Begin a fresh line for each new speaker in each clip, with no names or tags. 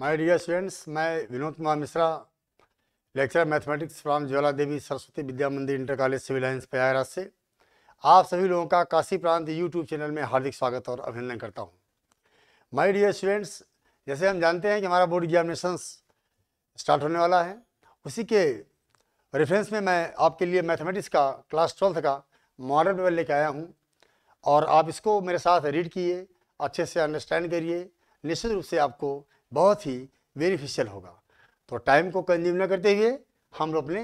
My dear students मैं Vinod Kumar Mishra lecture mathematics from Jwala Devi Saraswati Vidya Mandir Inter College Civil Lines Prayagraj से आप सभी लोगों का काशी प्रांत यूट्यूब चैनल में हार्दिक स्वागत और अभिनंदन करता हूँ माय डियर स्टूडेंट्स जैसे हम जानते हैं कि हमारा बोर्ड एग्जामिनेशन स्टार्ट होने वाला है उसी के रेफरेंस में मैं आपके लिए मैथमेटिक्स का क्लास ट्वेल्थ का मॉडल पेपर लेके आया हूँ और आप इसको मेरे साथ रीड किए अच्छे से अंडरस्टैंड करिए निश्चित रूप से आपको बहुत ही बेनिफिशियल होगा तो टाइम को कंज्यूम न करते हुए हम लोग अपने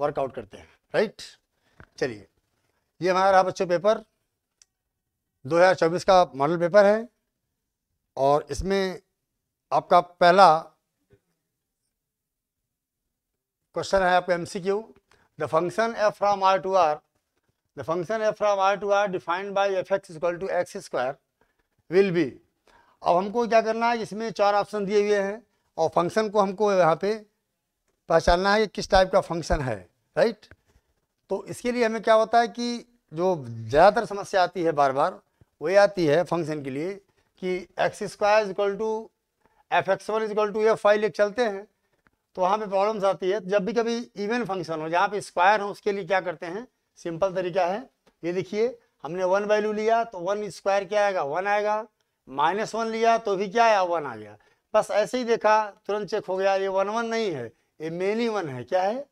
वर्कआउट करते हैं राइट चलिए ये हमारा रहा बच्चों पेपर 2024 का मॉडल पेपर है और इसमें आपका पहला क्वेश्चन है आपका MCQ the function f from R to R the function f from R to R defined by f x equal to x square will be अब हमको क्या करना है इसमें चार ऑप्शन दिए हुए हैं और फंक्शन को हमको यहाँ पे पहचानना है कि किस टाइप का फंक्शन है राइट तो इसके लिए हमें क्या होता है कि जो ज़्यादातर समस्या आती है बार बार वो आती है फंक्शन के लिए कि x square is to f x one is to f five लेकर चलते हैं तो वहाँ पे प्रॉब्लम्स आती है जब भी कभी इवन फंक्शन हो जहाँ पे स्क्वायर हो उसके लिए क्या करते हैं सिंपल तरीका है ये देखिए हमने वन वैल्यू लिया तो वन स्क्वायर क्या आएगा वन आएगा माइनस वन लिया तो भी क्या आया वन आ गया बस ऐसे ही देखा तुरंत चेक हो गया ये वन वन नहीं है ये मेनी वन है क्या है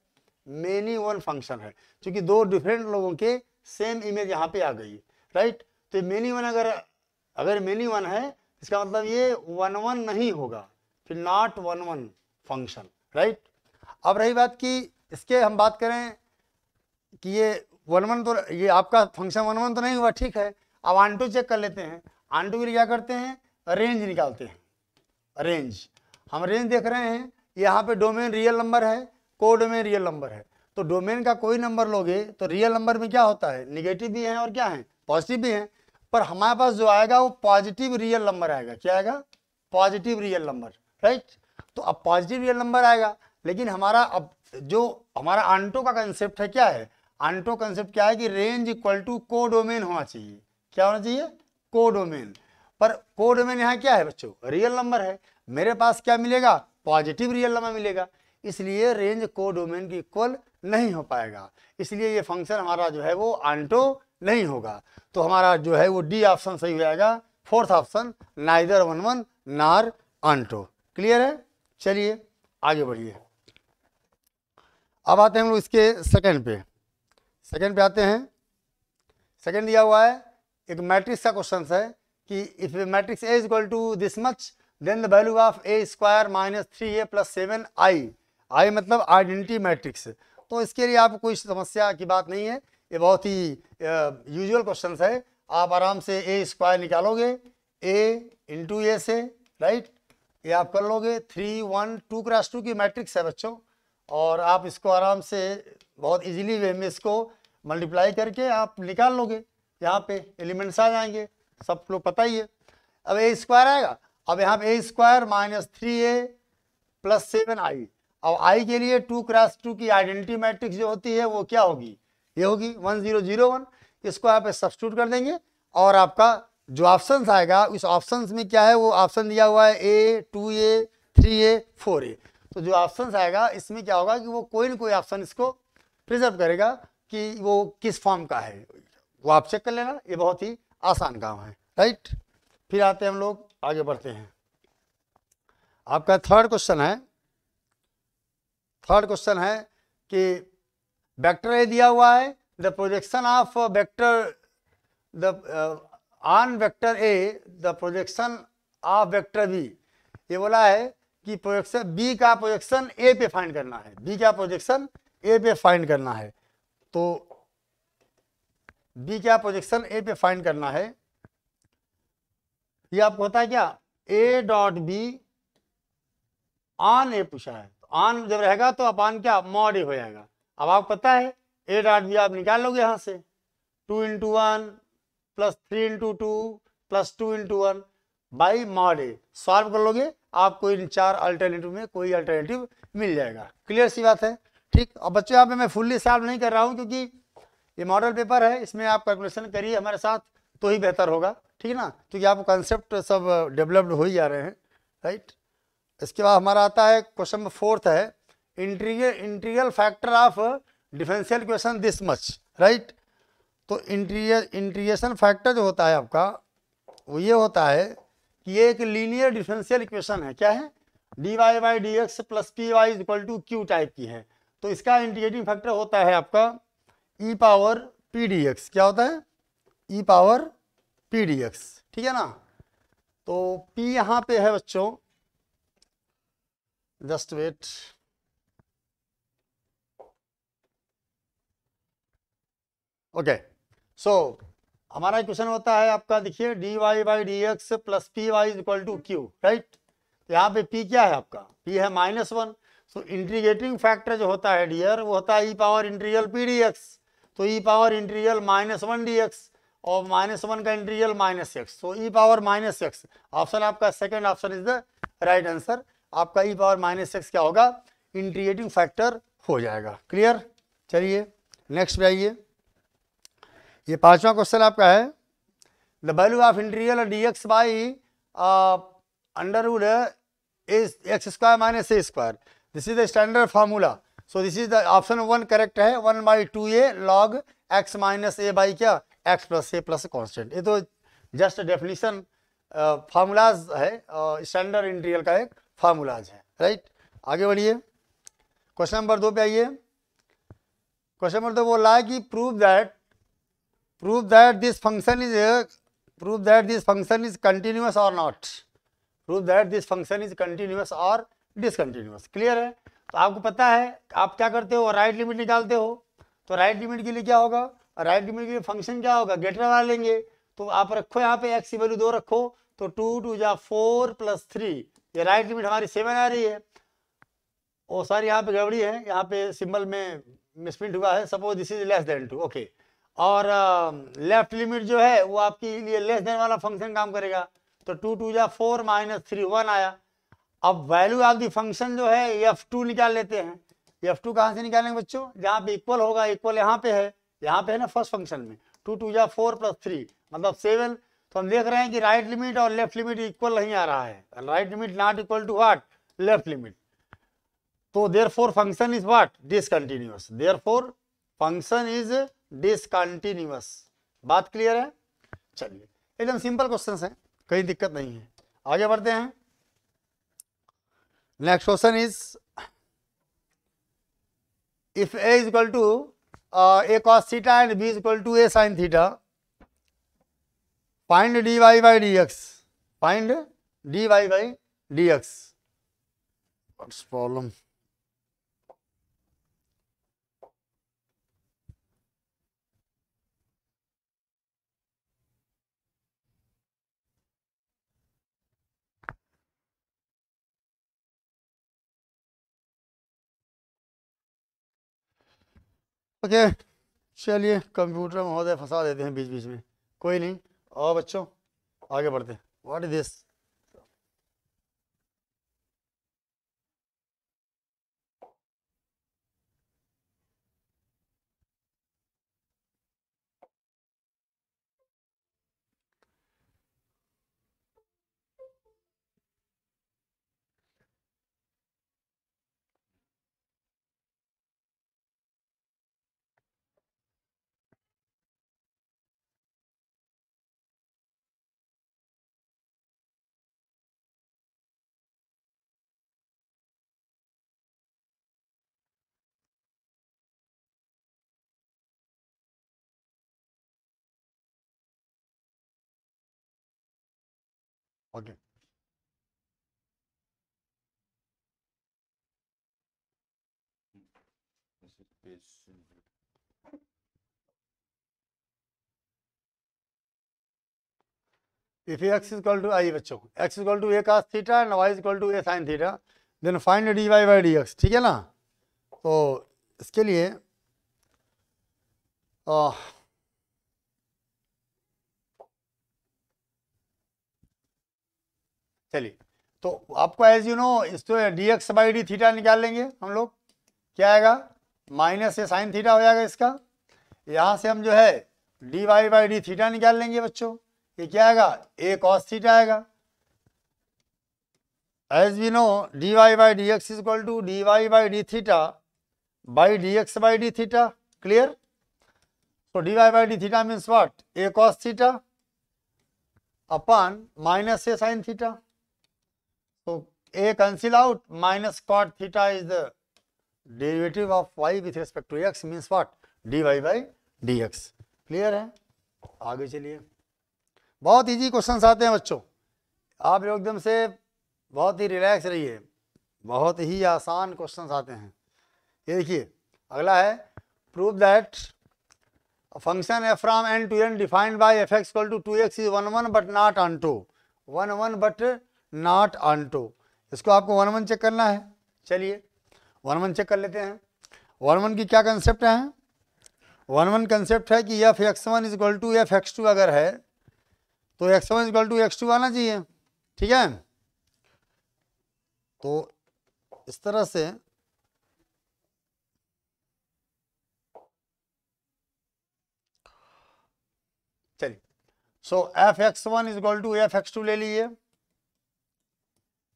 मेनी वन फंक्शन है क्योंकि दो डिफरेंट लोगों के सेम इमेज यहाँ पे आ गई राइट तो ये मेनी वन अगर अगर मेनी वन है इसका मतलब ये वन वन नहीं होगा फिर not one one function right अब रही बात की इसके हम बात करें कि ये वन वन तो ये आपका फंक्शन वन वन तो नहीं हुआ ठीक है अब आन टू चेक कर लेते हैं अंडू के लिए क्या करते हैं रेंज निकालते हैं रेंज हम रेंज देख रहे हैं यहाँ पे डोमेन रियल नंबर है को डोमेन रियल नंबर है तो डोमेन का कोई नंबर लोगे तो रियल नंबर में क्या होता है निगेटिव भी है और क्या है पॉजिटिव भी है पर हमारे पास जो आएगा वो पॉजिटिव रियल नंबर आएगा क्या आएगा पॉजिटिव रियल नंबर राइट तो अब पॉजिटिव रियल नंबर आएगा लेकिन हमारा अब जो हमारा आंटो का कंसेप्ट है क्या है आंटो कंसेप्ट क्या है कि रेंज इक्वल टू को डोमेन होना चाहिए क्या होना चाहिए कोडोमेन पर कोडोमेन यहाँ क्या है बच्चों रियल नंबर है मेरे पास क्या मिलेगा पॉजिटिव रियल नंबर मिलेगा इसलिए रेंज कोडोमेन की इक्वल नहीं हो पाएगा इसलिए ये फंक्शन हमारा जो है वो आंटो नहीं होगा तो हमारा जो है वो डी ऑप्शन सही हो जाएगा fourth option neither one one nor onto clear है चलिए आगे बढ़िए अब आते हैं हम लोग इसके सेकंड पे सेकंड पे आते हैं सेकंड दिया हुआ है एक मैट्रिक्स का क्वेश्चन है कि if matrix A is to this much then the value of A square minus three A plus seven I I मतलब आइडेंटिटी मैट्रिक्स तो इसके लिए आप कोई समस्या की बात नहीं है ये बहुत ही यूजुअल क्वेश्चन है आप आराम से ए स्क्वायर निकालोगे ए इंटू ए से राइट ये आप कर लोगे three one two cross two की मैट्रिक्स है बच्चों और आप इसको आराम से बहुत इजीली वे में इसको मल्टीप्लाई करके आप निकाल लोगे यहाँ पे एलिमेंट्स आ जाएंगे सब लोग पता ही है अब ए स्क्वायर आएगा अब यहाँ पे A square minus three A plus seven I अब आई के लिए टू क्रॉस टू की आइडेंटिटी मैट्रिक्स जो होती है वो क्या होगी ये होगी वन जीरो जीरो वन इसको आप सब्सटूट कर देंगे और आपका जो ऑप्शन आएगा उस ऑप्शन में क्या है वो ऑप्शन दिया हुआ है A two A three A four A तो जो ऑप्शन आएगा इसमें क्या होगा कि वो कोई ना कोई ऑप्शन इसको प्रिजर्व करेगा कि वो किस फॉर्म का है वो आप चेक कर लेना ये बहुत ही आसान काम है राइट फिर आते हैं हम लोग आगे बढ़ते हैं आपका थर्ड क्वेश्चन है थर्ड क्वेश्चन है कि वेक्टर ए दिया हुआ है the projection of vector the on vector A the projection of vector B ये बोला है कि प्रोजेक्शन बी का प्रोजेक्शन ए पे फाइंड करना है बी का प्रोजेक्शन ए पे फाइंड करना है तो बी क्या प्रोजेक्शन ए पे फाइंड करना है ये आपको होता है क्या A dot B on A पूछा है तो ऑन जब रहेगा तो अपान क्या मॉड ए हो जाएगा अब आपको पता है ए डॉट बी आप निकाल लोगे यहां से two into one plus three into two plus two into one by mod A solve कर लोगे आपको इन चार अल्टरनेटिव में कोई अल्टरनेटिव मिल जाएगा क्लियर सी बात है ठीक अब बच्चों यहाँ पे मैं फुल्ली सॉल्व नहीं कर रहा हूँ क्योंकि ये मॉडल पेपर है इसमें आप कैलकुलेशन करिए हमारे साथ तो ही बेहतर होगा ठीक है ना क्योंकि आप कंसेप्ट सब डेवलप्ड हो ही जा रहे हैं राइट इसके बाद हमारा आता है क्वेश्चन फोर्थ है interior integral factor of differential question this much right तो इंटीरियर इंटीरिएशन फैक्टर जो होता है आपका वो ये होता है कि ये एक लीनियर डिफेंशियल इक्वेशन है क्या है d y by d x plus p y equal to q type की है तो इसका इंटीग्रेटिंग फैक्टर होता है आपका e power p d x क्या होता है e power p d x ठीक है ना तो पी यहां पे है बच्चों जस्ट वेट ओके सो हमारा क्वेश्चन होता है आपका देखिए d y by d x plus p y is equal to q right तो यहाँ पे पी क्या है आपका पी है minus one so integrating factor जो होता है डियर वो होता है e power integral p d x तो e power integral minus one d x और माइनस वन का इंटीरियल माइनस एक्स तो e power minus x option आपका second option is the right answer आपका ई पावर माइनस एक्स क्या होगा integrating factor हो जाएगा क्लियर चलिए नेक्स्ट पे आइए ये पांचवा क्वेश्चन आपका है the value of integral d x by under root is x square minus a square this is the standard formula so this is the option one correct है one by two a log x minus a by क्या x plus a plus constant ये तो just definition formulas है standard integral का एक formulas है right right? आगे बढ़िए क्वेश्चन नंबर दो पे आइए क्वेश्चन नंबर दो बोला है कि prove that prove that this function is prove that this function is continuous और not prove that this function is continuous और डिसकंटिन्यूस क्लियर है तो आपको पता है आप क्या करते हो राइट लिमिट निकालते हो तो राइट लिमिट के लिए क्या होगा राइट लिमिट के लिए फंक्शन क्या होगा गेटर वाला लेंगे तो आप रखो यहाँ पे एक्स की वैल्यू दो रखो तो टू टू या फोर प्लस थ्री ये राइट लिमिट हमारी सेवन आ रही है और सारी यहाँ पे गड़बड़ी है यहाँ पे सिंबल में मिसप्रिंट हुआ है suppose this is less than two okay और लेफ्ट uh, लिमिट जो है वो आपके लिए लेस देन वाला फंक्शन काम करेगा तो टू टू जा फोर माइनस थ्री वन आया अब वैल्यू ऑफ दी फंक्शन जो है एफ टू निकाल लेते हैं एफ टू कहाँ से निकालेंगे बच्चों जहाँ पे इक्वल होगा इक्वल यहाँ पे है यहाँ पे है ना फर्स्ट फंक्शन में टू टू या फोर प्लस थ्री मतलब सेवन तो हम देख रहे हैं कि राइट लिमिट और लेफ्ट लिमिट इक्वल नहीं आ रहा है right limit not equal to what left limit तो therefore function is what discontinuous therefore function is discontinuous बात क्लियर है चलिए एकदम सिंपल क्वेश्चन है कहीं दिक्कत नहीं है आगे बढ़ते हैं Next question is if A is equal to uh, A cos theta and B is equal to A sin theta, find dy by dx. Find dy by dx. What's problem? Okay चलिए computer महोदय फंसा देते हैं बीच बीच में कोई नहीं आओ बच्चों आगे बढ़ते what is this Okay. if x is equal to i बच्चों x is equal to a cos theta and y is equal to a sin theta then find dy by dx ठीक है ना तो इसके लिए आ, चलिए तो आपको एज यू नो इस तो d x by d theta निकाल लेंगे हम लोग क्या आएगा माइनस ये साइन थीटा हो जाएगा इसका यहाँ से हम जो है d y by d theta निकाल लेंगे बच्चों ये क्या आएगा ए कॉस थीटा आएगा as we know d y by d x equal to d y by d theta by d x by d theta clear तो d y by d theta means what a cos theta upon minus a sine theta a minus cot theta is the is of y with respect to x to what d y by d x clear है आगे चलिए बहुत easy question आते हैं बच्चों आप लोग एकदम से बहुत ही रिलैक्स रहिए बहुत ही आसान क्वेश्चन आते हैं ये देखिए अगला है prove that function f from n to n defined by f x to two x is one one but not onto one one but not onto इसको आपको वन वन चेक करना है चलिए one one check कर लेते हैं one one की क्या कंसेप्ट है वन वन कंसेप्ट है कि f x one equal to f x two अगर है तो x one equal to x two आना चाहिए ठीक है तो इस तरह से चलिए so f x one equal to f x two ले लीजिए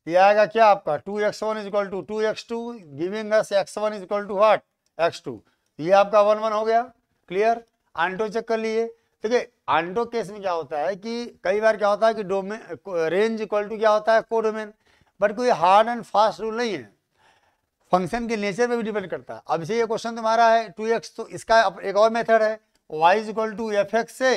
ये आएगा क्या आपका two x one is equal to two x two giving us x one is equal to what x two ये आपका वन वन हो गया क्लियर आंटो चेक कर लिए है आंटो केस में क्या होता है कि कई बार क्या होता है कि डोमेन रेंज इक्वल टू क्या होता है को डोमेन बट कोई हार्ड एंड फास्ट रूल नहीं है फंक्शन के नेचर पे भी डिपेंड करता है अब से ये क्वेश्चन तुम्हारा है टू एक्स तो इसका एक और मेथड है y is equal to f x से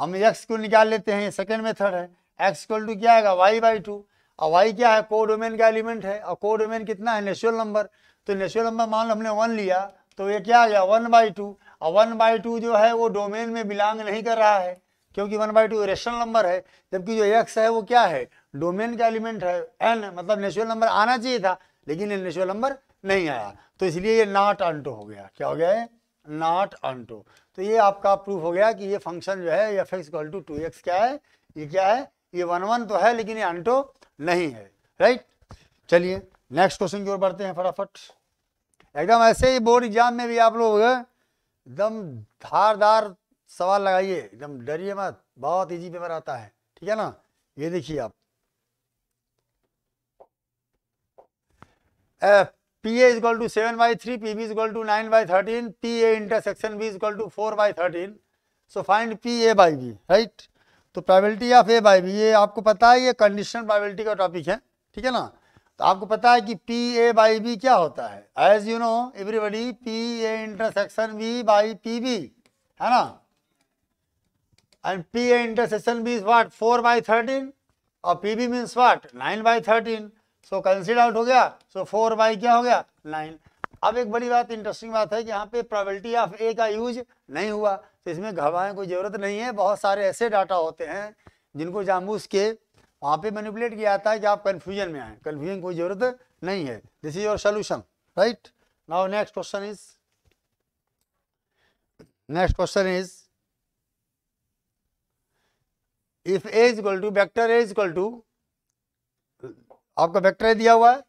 हम एक्स को निकाल लेते हैं सेकेंड मेथड है एक्स इक्वल टू क्या आएगा वाई बाई टू अब वाई क्या है को डोमेन का एलिमेंट है और को डोमेन कितना है नेचुरल नंबर तो नेचुरल नंबर मान लो हमने वन लिया तो ये क्या आ गया वन बाई टू और वन बाई टू जो है वो डोमेन में बिलोंग नहीं कर रहा है क्योंकि one by two rational number है जबकि जो एक्स है वो क्या है डोमेन का एलिमेंट है एन मतलब नेचुरल नंबर आना चाहिए था लेकिन ये नेचुरल नंबर नहीं आया तो इसलिए ये नॉट अंटो हो गया क्या हो गया है नॉट अंटो तो ये आपका प्रूफ हो गया कि ये फंक्शन जो है एफ एक्स टू एक्स क्या है ये क्या है ये वन वन तो है लेकिन ये अंटो नहीं है राइट चलिए नेक्स्ट क्वेश्चन की ओर बढ़ते हैं फटाफट एकदम ऐसे ही बोर्ड एग्जाम में भी आप लोग एकदम धारदार सवाल लगाइए एकदम डरिए मत बहुत इजी पेपर आता है ठीक है ना ये देखिए आप if P A is equal to seven by three P B is equal to nine by thirteen P A intersection B is equal to four by thirteen so find P A by B right तो probability of A by B ये आपको पता है ये conditional प्राइबिलिटी का topic है ठीक है ना तो आपको पता है कि पी ए बाई बी क्या होता है as you know everybody P A intersection B by P B है ना and P A intersection B is what four by thirteen और P B means what nine by thirteen so cancel out हो गया so four by क्या हो गया nine अब एक बड़ी बात इंटरेस्टिंग बात है कि यहाँ पे प्रॉबलिटी ऑफ ए का यूज नहीं हुआ तो इसमें घबराने कोई ज़रूरत नहीं है बहुत सारे ऐसे डाटा होते हैं जिनको जामूस के वहाँ पे मैनिपुलेट किया जाता है कि आप कन्फ्यूजन में आए कन्फ्यूजन कोई ज़रूरत नहीं है this is your solution right now next question is next question is if a is equal to vector a is equal to आपका वेक्टर दिया हुआ है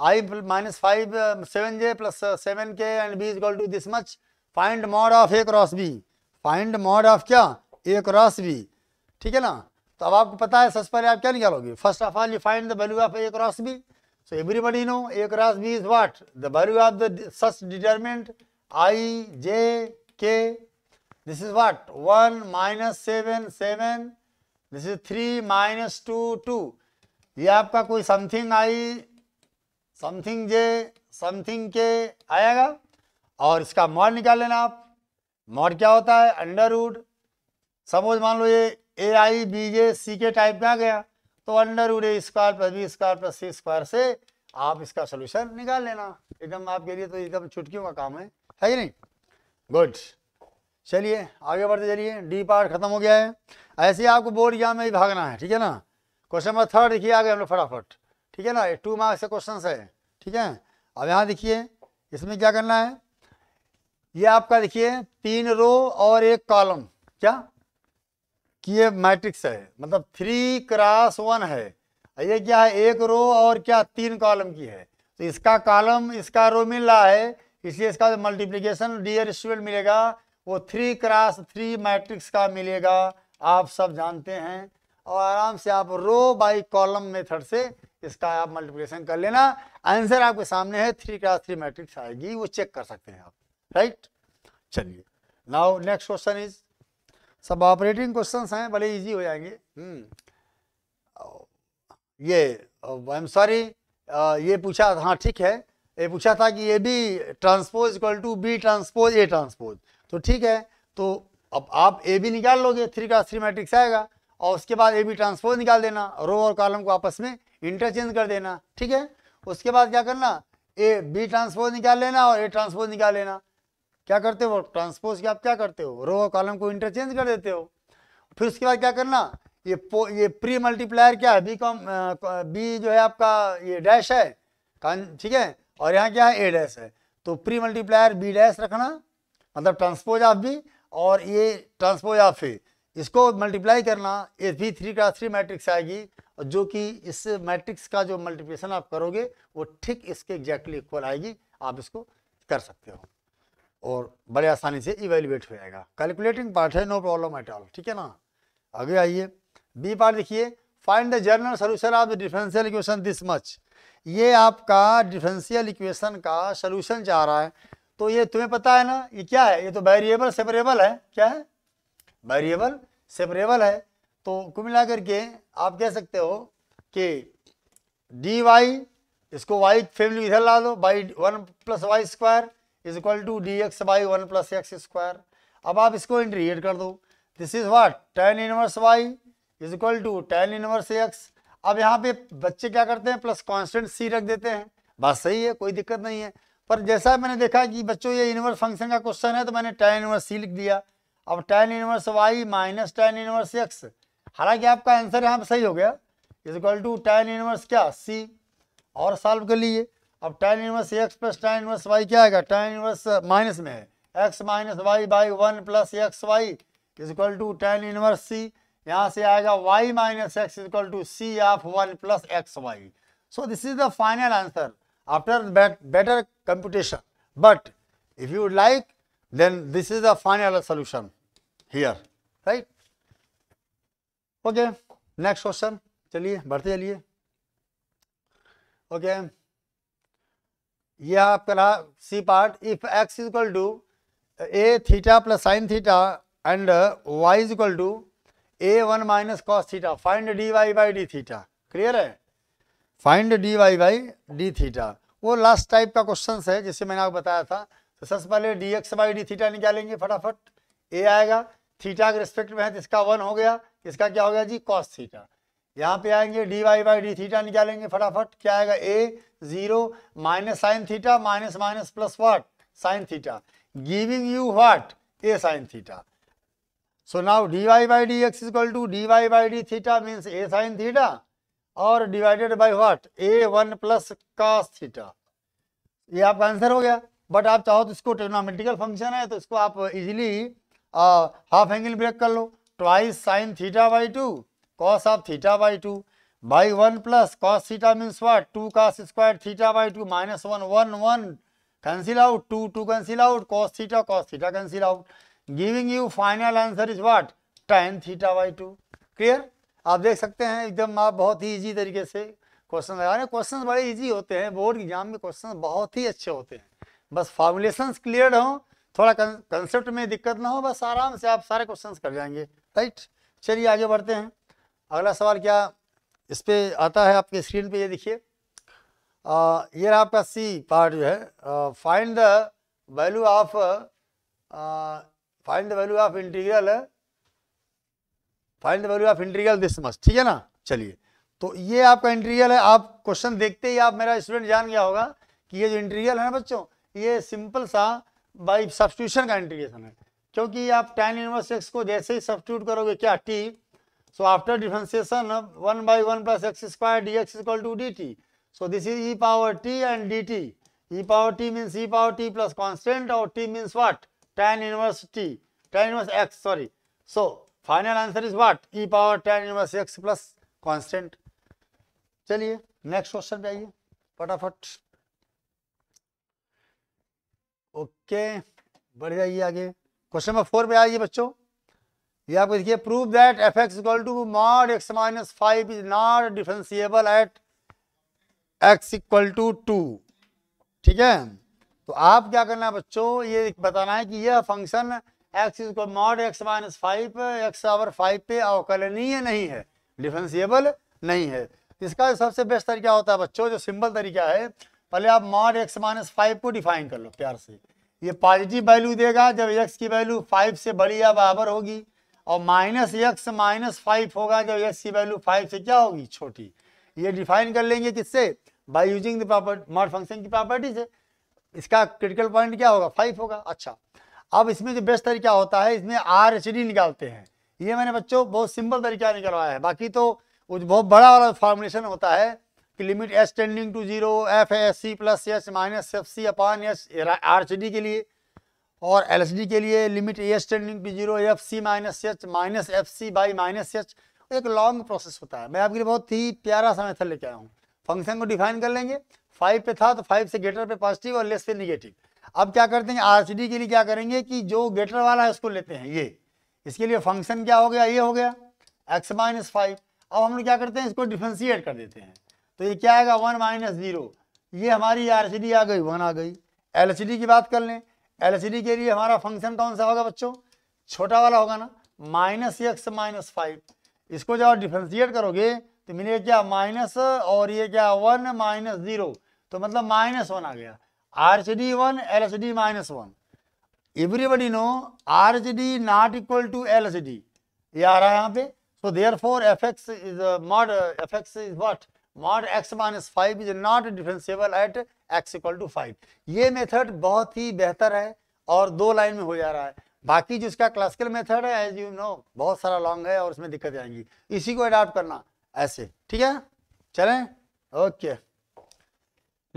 i minus 5 uh, 7j plus uh, 7k and b is equal to this much find mod of a cross b find mod of क्या a cross b ठीक है ना तो अब आपको पता है सबसे पहले आप क्या निकालोगे first of all you find the value of a cross b so everybody know a cross b is what the value of the such determinant i j k this is what 1 minus 7 7 this is 3 minus 2 2 ये आपका कोई something i something j something k आएगा और इसका mod निकाल लेना आप mod क्या होता है अंडर रूट सपोज मान लो ये ए आई बी जे सी के टाइप में आ गया तो under root a square plus b square plus c square से आप इसका सोल्यूशन निकाल लेना एकदम आपके लिए तो एकदम चुटकियों का काम है है कि नहीं गुड चलिए आगे बढ़ते चलिए डी पार्ट खत्म हो गया है ऐसे ही आपको बोर्ड गया में ही भागना है ठीक है ना क्वेश्चन नंबर थर्ड देखिए आगे हम लोग फटाफट ठीक है ना टू मार्क्स का क्वेश्चन है ठीक है अब यहाँ देखिए इसमें क्या करना है ये आपका देखिए तीन रो और एक कॉलम क्या कि ये मैट्रिक्स है मतलब थ्री क्रॉस वन है ये क्या है एक रो और क्या तीन कॉलम की है तो इसका कॉलम इसका रो मिल रहा है इसलिए इसका मल्टीप्लीकेशन डियर स्टूडेंट मिलेगा वो थ्री क्रॉस थ्री मैट्रिक्स का मिलेगा आप सब जानते हैं और आराम से आप रो बाई कॉलम मेथड से इसका आप मल्टीप्लिकेशन कर लेना आंसर आपके सामने है थ्री क्लास थ्री मैट्रिक्स आएगी वो चेक कर सकते हैं आप राइट चलिए नाउ नेक्स्ट क्वेश्चन इज सब ऑपरेटिंग क्वेश्चन हैं बड़े ईजी हो जाएंगे हम्म, ये आई एम सॉरी ये पूछा हाँ ठीक है ये पूछा था कि ये भी transpose equal to b transpose a transpose तो ठीक है तो अब आप ए बी निकाल लोगे थ्री का थ्री मैट्रिक्स आएगा और उसके बाद ए बी ट्रांसपोज निकाल देना रो और कॉलम को आपस में इंटरचेंज कर देना ठीक है उसके बाद क्या करना ए बी ट्रांसपोज निकाल लेना और ए ट्रांसपोज निकाल लेना क्या करते हो ट्रांसपोज के आप क्या करते हो रो और कॉलम को इंटरचेंज कर देते हो फिर उसके बाद क्या करना ये पो ये प्री मल्टीप्लायर क्या है बी कॉम बी जो है आपका ये डैश है ठीक है और यहाँ क्या है ए डैश है तो प्री मल्टीप्लायर बी डैश रखना मतलब ट्रांसपोज ऑफ बी और ये ट्रांसपोज ऑफ ए इसको मल्टीप्लाई करना ये भी थ्री का थ्री मैट्रिक्स आएगी और जो कि इस मैट्रिक्स का जो मल्टीप्लिकेशन आप करोगे वो ठीक इसके एग्जैक्टली इक्वल आएगी आप इसको कर सकते हो और बड़े आसानी से इवेल्युएट हो जाएगा कैलकुलेटिंग पार्ट है नो प्रॉब्लम एट ऑल ठीक है ना आगे आइए बी पार्ट देखिए find the general solution of the differential equation this much ये आपका डिफरेंशियल इक्वेशन का सोल्यूशन चाह रहा है तो ये तुम्हें पता है ना ये क्या है ये तो वेरिएबल सेपरेबल है क्या है वेरिएबल सेपरेबल है तो कुल मिलाकर के आप कह सकते हो कि डी वाई इसको वाई फैमिली इधर ला दो by one plus y square is equal to d x by one plus x square अब आप इसको इंटीग्रेट कर दो this is what tan inverse y is equal to tan inverse x अब यहाँ पे बच्चे क्या करते हैं प्लस कॉन्स्टेंट सी रख देते हैं बात सही है कोई दिक्कत नहीं है पर जैसा मैंने देखा कि बच्चों ये इनवर्स फंक्शन का क्वेश्चन है तो मैंने टेन इनवर्स सी लिख दिया अब tan inverse y minus tan inverse x हालांकि आपका आंसर यहाँ पर सही हो गया is equal to tan inverse क्या सी और सॉल्व कर लीजिए अब tan inverse x plus tan inverse y क्या आएगा टेन इनवर्स माइनस में है x minus y by one plus x y is equal to tan inverse C यहाँ से आएगा y minus x is equal to C of one plus x y so this is the final answer after better computation but if you like then this is the final solution here right okay next question चलिए बढ़ते चलिए okay यह आपका रहा c part if x equal to a theta plus sine theta and y equal to a one minus cos theta find d y by d theta clear है find d y by d theta वो last type का question है जिसे मैंने आपको बताया था तो सबसे पहले d x by d theta निकालेंगे फटाफट ए आएगा थीटा के रिस्पेक्ट में है तो इसका वन हो गया इसका क्या हो गया जी कॉस थीटा यहाँ पे आएंगे d y by d theta निकालेंगे फटाफट क्या आएगा a zero minus sine theta minus minus plus what sine theta giving you what a sine theta so now d y by d x equal to d y by d theta means a sine theta और divided by what a one plus cos theta ये आपका answer हो गया but आप चाहो तो इसको trigonometrical function है तो इसको आप इजिली हाफ एंगल ब्रेक कर लो twice sine theta by two cos of theta by two by one plus cos theta means what two cos square theta by two minus one one one cancel out two two cancel out cos theta cos theta cancel out giving you final answer is what tan theta by two clear आप देख सकते हैं एकदम आप बहुत ही easy तरीके से question लगा रहे क्वेश्चन बड़े ईजी होते हैं बोर्ड एग्जाम में क्वेश्चन बहुत ही अच्छे होते हैं बस फार्मुलेशन क्लियर हों थोड़ा कंसेप्ट में दिक्कत ना हो बस आराम से आप सारे क्वेश्चन कर जाएंगे राइट चलिए आगे बढ़ते हैं अगला सवाल क्या इस पर आता है आपके स्क्रीन पे ये देखिए ये रहा आपका सी पार्ट जो है find the value of find the value of integral find the value of integral this must ठीक है ना चलिए तो ये आपका इंटीग्रल है आप क्वेश्चन देखते ही आप मेरा स्टूडेंट जान गया होगा कि ये जो इंटीग्रल है ना बच्चों ये सिंपल सा बाई सब्सटीट्यूशन का इंटीग्रेशन है क्योंकि आप टेन इनवर्स एक्स को जैसे ही सब्सटीट्यूट करोगे क्या t so after differentiation one by one plus x square d x equal to d t so this is e power t and d t e power t means e power t plus constant और t means what tan inverse t tan inverse x sorry so final answer is what e power tan inverse x plus constant चलिए next question पे आइए फटाफट okay बढ़ जाइए आगे question number four पे आइए बच्चों ये आपको देखिए prove that f x equal to mod x minus five is not differentiable at x equal to two ठीक है तो आप क्या करना है बच्चों ये बताना है कि यह function x equal mod x minus five x आवर फाइव पे अवकलनीय नहीं है डिफ्रेंसिएबल नहीं है इसका सबसे बेस्ट तरीका होता है बच्चों जो सिंपल तरीका है पहले आप मॉड एक्स माइनस फाइव को डिफाइन कर लो प्यार से ये पॉजिटिव वैल्यू देगा जब एक्स की वैल्यू फाइव से बड़ी या बराबर होगी और माइनस एक्स माइनस फाइव होगा जब एक्स की वैल्यू फाइव से क्या होगी छोटी ये डिफाइन कर लेंगे किससे by using the property mod function की प्रॉपर्टी से इसका क्रिटिकल पॉइंट क्या होगा फाइव होगा अच्छा अब इसमें जो बेस्ट तरीका होता है इसमें आर एच डी निकालते हैं ये मैंने बच्चों बहुत सिंपल तरीका निकलवाया है बाकी तो बहुत बड़ा वाला फॉर्मुलेशन होता है कि limit s tending to zero f s c plus h minus f c upon h R H D के लिए और एल एच डी के लिए limit s tending to zero f c minus h minus f c by minus h एक long process होता है मैं आपके लिए बहुत ही प्यारा सा मेथड लेके आया हूँ फंक्शन को डिफाइन कर लेंगे फाइव पे था तो फाइव से ग्रेटर पे पॉजिटिव और लेस पे निगेटिव अब क्या करते हैं आर के लिए क्या करेंगे कि जो ग्रेटर वाला है उसको लेते हैं ये इसके लिए फंक्शन क्या हो गया ये हो गया एक्स माइनस फाइव अब हम लोग क्या करते हैं इसको डिफ्रेंशिएट कर देते हैं तो ये क्या आएगा वन माइनस जीरो ये हमारी आर आ गई वन आ गई एल की बात कर लें एल के लिए हमारा फंक्शन कौन सा होगा बच्चों छोटा वाला होगा ना माइनस एक्स माइनस फाइव इसको जब आप डिफ्रेंशिएट करोगे तो मिलेगा क्या माइनस और ये क्या वन माइनस जीरो तो मतलब माइनस वन आ गया R C D one L H D minus one everybody know R C D not equal to L C D ये आ रहा है यहाँ पे so therefore f x is mod f x is what mod x minus five is not differentiable at x equal to five ये method बहुत ही बेहतर है और दो लाइन में हो जा रहा है बाकी जो इसका क्लासिकल मेथड है एज यू नो बहुत सारा लॉन्ग है और उसमें दिक्कत आएंगी इसी को अडॉप्ट करना ऐसे ठीक है चलें ओके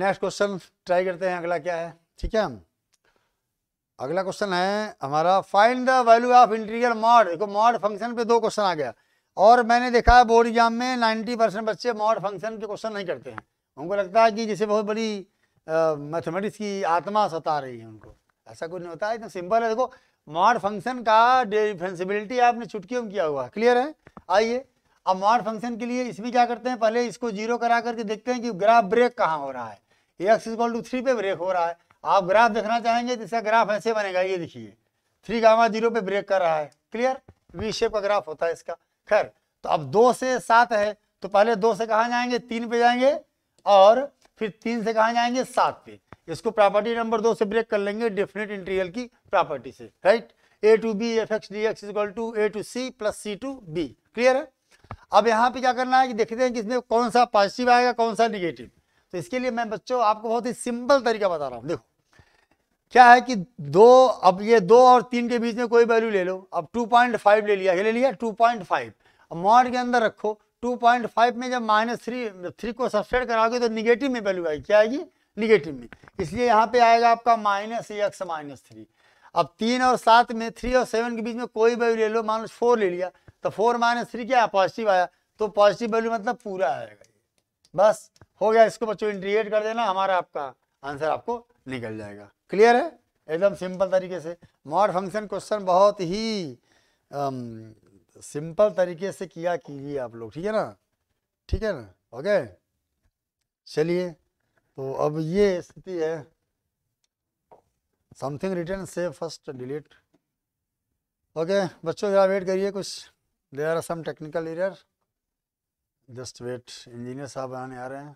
नेक्स्ट क्वेश्चन ट्राई करते हैं अगला क्या है ठीक है अगला क्वेश्चन है हमारा find the value of integral mod देखो मॉड फंक्शन पे दो क्वेश्चन आ गया और मैंने देखा है बोर्ड एग्जाम में नाइन्टी परसेंट बच्चे मॉड फंक्शन के क्वेश्चन नहीं करते हैं उनको लगता है कि जैसे बहुत बड़ी मैथमेटिक्स की आत्मा सता रही है उनको ऐसा कुछ नहीं होता है एकदम सिंपल है देखो मॉड फंक्शन का डिफेंसिबिलिटी आपने चुटकियों में किया हुआ है क्लियर है आइए अब मॉड फंक्शन के लिए इसमें क्या करते हैं पहले इसको जीरो करा करके देखते हैं कि ग्राफ ब्रेक कहाँ हो रहा है एक्स इजकॉल टू थ्री पे ब्रेक हो रहा है आप ग्राफ देखना चाहेंगे तो इसका ग्राफ ऐसे बनेगा ये देखिए थ्री गामा जीरो पे ब्रेक कर रहा है क्लियर वी शेप का ग्राफ होता है इसका खैर तो अब दो से सात है तो पहले दो से कहा जाएंगे तीन पे जाएंगे और फिर तीन से कहा जाएंगे सात पे इसको प्रॉपर्टी नंबर दो से ब्रेक कर लेंगे डेफिनेट इंटीरियल की प्रॉपर्टी से right a to b f x d x equal to a to c plus c to b clear है अब यहाँ पे क्या करना है कि देखते हैं कि इसमें कौन सा पॉजिटिव आएगा कौन सा निगेटिव तो इसके लिए मैं बच्चों आपको बहुत ही सिंपल तरीका बता रहा हूँ देखो क्या है कि दो अब ये दो और तीन के बीच में कोई वैल्यू ले लो अब 2.5 ले लिया ये ले लिया 2.5 अब मॉड के अंदर रखो 2.5 में जब माइनस थ्री थ्री को सब्सट्रेट कराओगे तो निगेटिव में वैल्यू आएगी क्या आएगी निगेटिव में इसलिए यहाँ पे आएगा आपका माइनस एक्स माइनस थ्री अब तीन और सात में थ्री और सेवन के बीच में कोई वैल्यू ले लो मान लो फोर ले लिया तो फोर माइनस थ्री क्या पॉजिटिव आया तो पॉजिटिव वैल्यू मतलब पूरा आएगा बस हो गया इसको बच्चों इंटीग्रेट कर देना हमारा आपका आंसर आपको निकल जाएगा क्लियर है एकदम सिंपल तरीके से मॉड फंक्शन क्वेश्चन बहुत ही अम, um, सिंपल तरीके से किया कीजिए आप लोग ठीक है ना ठीक है ना ओके चलिए तो अब ये स्थिति है समथिंग रिटर्न से फर्स्ट डिलीट ओके बच्चों जरा वेट करिए कुछ देर are some technical error just wait engineer साहब आने आ रहे हैं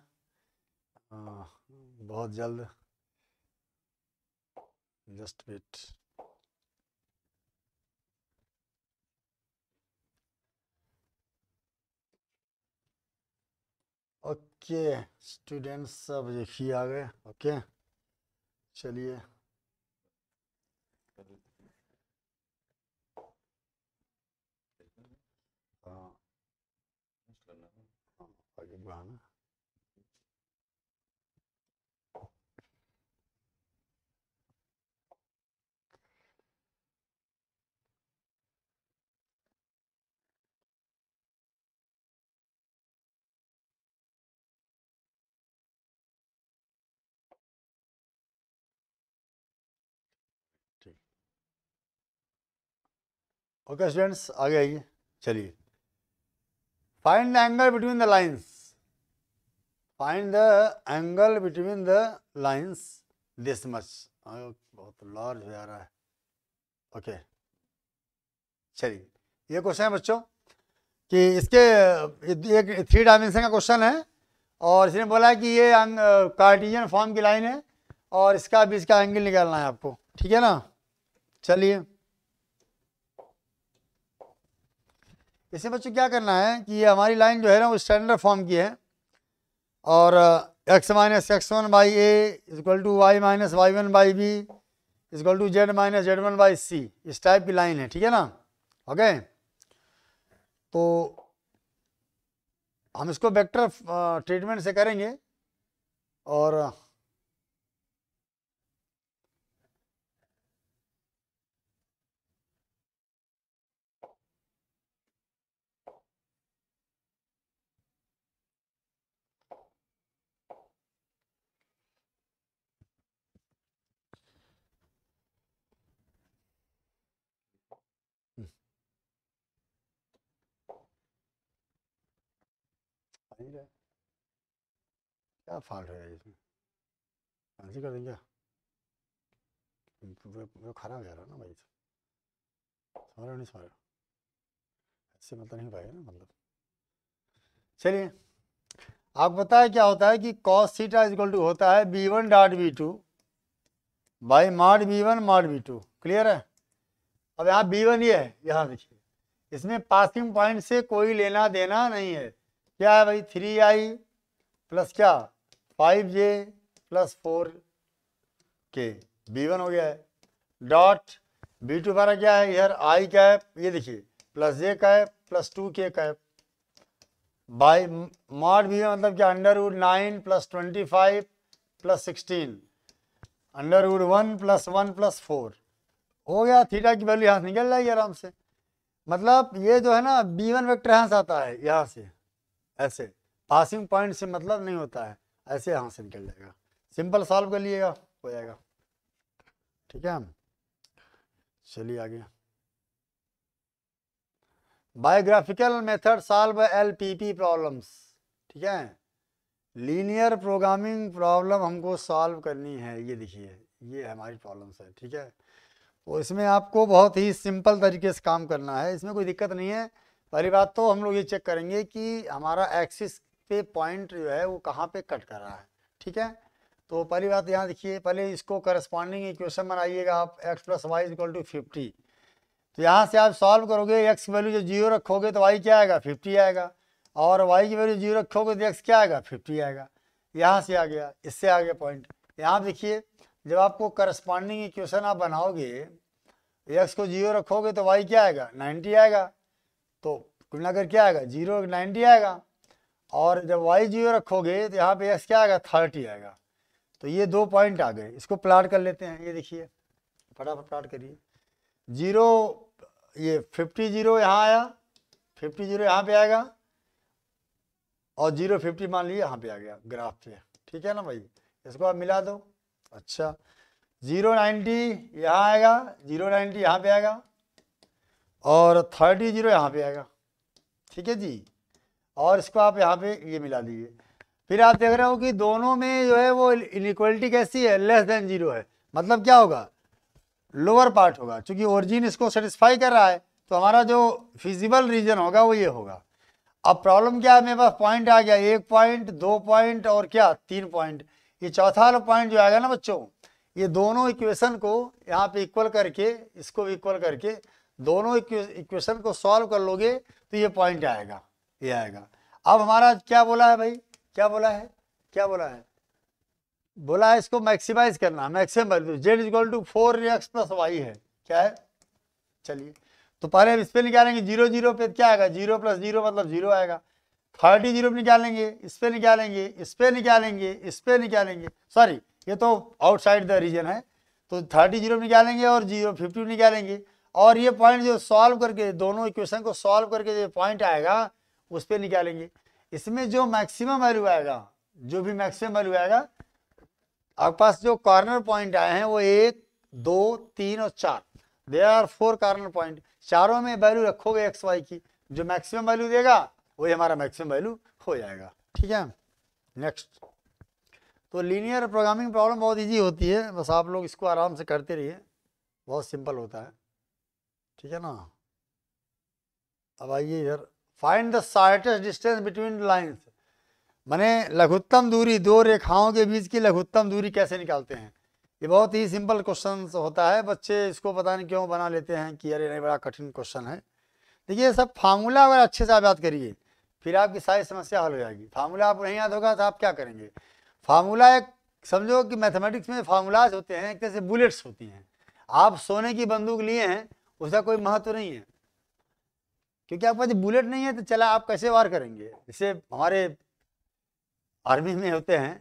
आ, हाँ, बहुत जल्द just wait ओके स्टूडेंट्स अब देखिए आ गए ओके चलिए ओके स्टूडेंट्स आगे आइए चलिए find the angle between the lines find the angle between the lines this much बहुत लार्ज हो जा रहा है ओके चलिए ये क्वेश्चन है बच्चों कि इसके एक थ्री डायमेंशन का क्वेश्चन है और इसने बोला है कि ये कार्टिजन फॉर्म की लाइन है और इसका बीच का एंगल निकालना है आपको ठीक है ना चलिए इसमें बच्चों क्या करना है कि ये हमारी लाइन जो है ना वो स्टैंडर्ड फॉर्म की है और x minus x one by equal to y minus y one by b equal to z minus z one by c इस टाइप की लाइन है ठीक है ना ओके तो हम इसको वेक्टर ट्रीटमेंट से करेंगे और नहीं रहा क्या फॉल्ट है इसमें कैंसिल कर देंगे वो खराब जा रहा ना भाई समझ नहीं समझ रहे ऐसे मतलब नहीं पाएगा ना मतलब चलिए आप है क्या होता है कि कॉस सीटा इजक्वल टू होता है b one dot b two by mod b one mod b two clear है अब यहाँ बी वन ये है यहाँ देखिए इसमें पासिंग पॉइंट से कोई लेना देना नहीं है क्या है भाई थ्री आई प्लस क्या five j plus four k b one हो गया है डॉट बी टू हमारा क्या है यार आई कैप ये देखिए plus j cap plus two k cap by mod b मतलब क्या under root nine plus twenty five plus sixteen under root one plus one plus four हो गया थीटा की वैल्यू यहाँ से निकल जाएगी आराम से मतलब ये जो है ना बी वन वैक्टर यहाँ से आता है यहाँ से ऐसे पासिंग पॉइंट से मतलब नहीं होता है ऐसे यहाँ से निकल जाएगा सिंपल सॉल्व कर लिएगा हो जाएगा ठीक है चलिए आगे biographical method solve L P P problems ठीक है लीनियर प्रोग्रामिंग प्रॉब्लम हमको सॉल्व करनी है ये देखिए ये हमारी प्रॉब्लम्स है ठीक है तो इसमें आपको बहुत ही सिंपल तरीके से काम करना है इसमें कोई दिक्कत नहीं है पहली बात तो हम लोग ये चेक करेंगे कि हमारा एक्सिस पे पॉइंट जो है वो कहाँ पे कट कर रहा है ठीक है तो पहली बात यहाँ देखिए पहले इसको करस्पॉन्डिंग इक्वेशन बनाइएगा आप x plus y equal to fifty तो यहाँ से आप सॉल्व करोगे एक्स की वैल्यू जब जीरो रखोगे तो वाई क्या आएगा फिफ्टी आएगा और वाई की वैल्यू जीरो रखोगे तो एक्स क्या आएगा फिफ्टी आएगा यहाँ से आ गया इससे आ गया पॉइंट यहाँ देखिए जब आपको करस्पॉन्डिंग इक्वेशन आप बनाओगे एक्स को जीरो रखोगे तो वाई क्या आएगा नाइन्टी आएगा तो कुल मिलाकर क्या आएगा जीरो नाइन्टी आएगा और जब वाई जीरो रखोगे तो यहाँ पे एक्स क्या आएगा थर्टी आएगा तो ये दो पॉइंट आ गए इसको प्लाट कर लेते हैं ये देखिए फटाफट प्लाट करिए जीरो ये फिफ्टी जीरो यहाँ आया फिफ्टी जीरो यहाँ पे आएगा और जीरो फिफ्टी मान लीजिए यहाँ पे आ गया ग्राफ पे ठीक है ना भाई इसको आप मिला दो अच्छा जीरो नाइन्टी यहाँ आएगा जीरो नाइन्टी यहाँ पे आएगा और थर्टी जीरो यहाँ पे आएगा ठीक है जी और इसको आप यहाँ पे ये मिला दीजिए फिर आप देख रहे हो कि दोनों में जो है वो इनिक्वलिटी कैसी है लेस देन जीरो है मतलब क्या होगा लोअर पार्ट होगा क्योंकि ओरिजिन इसको सेटिस्फाई कर रहा है तो हमारा जो फिजिबल रीजन होगा वो ये होगा अब प्रॉब्लम क्या है मेरे पास पॉइंट आ गया एक पॉइंट दो पॉइंट और क्या तीन पॉइंट ये चौथा पॉइंट जो आएगा ना बच्चों ये दोनों इक्वेशन को यहाँ पे इक्वल करके इसको इक्वल करके दोनों इक्वेशन को सॉल्व कर लोगे तो ये पॉइंट आएगा ये आएगा अब हमारा क्या बोला है भाई क्या बोला है क्या बोला है बोला है इसको मैक्सिमाइज करना maximum value z is to four x plus y है क्या है चलिए तो पहले हम इस पर निकालेंगे जीरो जीरो पे क्या आएगा जीरो प्लस जीरो मतलब जीरो आएगा थर्टी जीरो निकालेंगे इस पर निकालेंगे इस पर निकालेंगे इस पर निकालेंगे सॉरी ये तो आउटसाइड द रीजन है तो थर्टी जीरो निकालेंगे और जीरो फिफ्टी निकालेंगे और ये पॉइंट जो सॉल्व करके दोनों इक्वेशन को सॉल्व करके जो पॉइंट आएगा उस पर निकालेंगे इसमें जो मैक्सिमम वैल्यू आएगा जो भी मैक्सिमम वैल्यू आएगा आपके पास जो कॉर्नर पॉइंट आए हैं वो एक दो तीन और चार they are four corner point चारों में वैल्यू रखोगे एक्स वाई की जो मैक्सिमम वैल्यू देगा वही हमारा मैक्सिमम वैल्यू हो जाएगा ठीक है नेक्स्ट तो लीनियर प्रोग्रामिंग प्रॉब्लम बहुत ईजी होती है बस आप लोग इसको आराम से करते रहिए बहुत सिंपल होता है ठीक है ना अब आइए इधर find the shortest distance between lines मैंने लघुत्तम दूरी दो रेखाओं के बीच की लघुत्तम दूरी कैसे निकालते हैं ये बहुत ही सिंपल क्वेश्चन होता है बच्चे इसको पता नहीं क्यों बना लेते हैं कि अरे नहीं बड़ा कठिन क्वेश्चन है देखिए सब फार्मूला अगर अच्छे से आप याद करिए फिर आपकी सारी समस्या हल हो जाएगी फार्मूला आपको नहीं याद होगा तो आप क्या करेंगे फार्मूला एक समझो कि मैथमेटिक्स में फार्मूलाज होते हैं एक तरह से बुलेट्स होती हैं आप सोने की बंदूक लिए हैं उसका कोई महत्व नहीं है क्योंकि आपके पास बुलेट नहीं है तो चला आप कैसे वार करेंगे जैसे हमारे आर्मी में होते हैं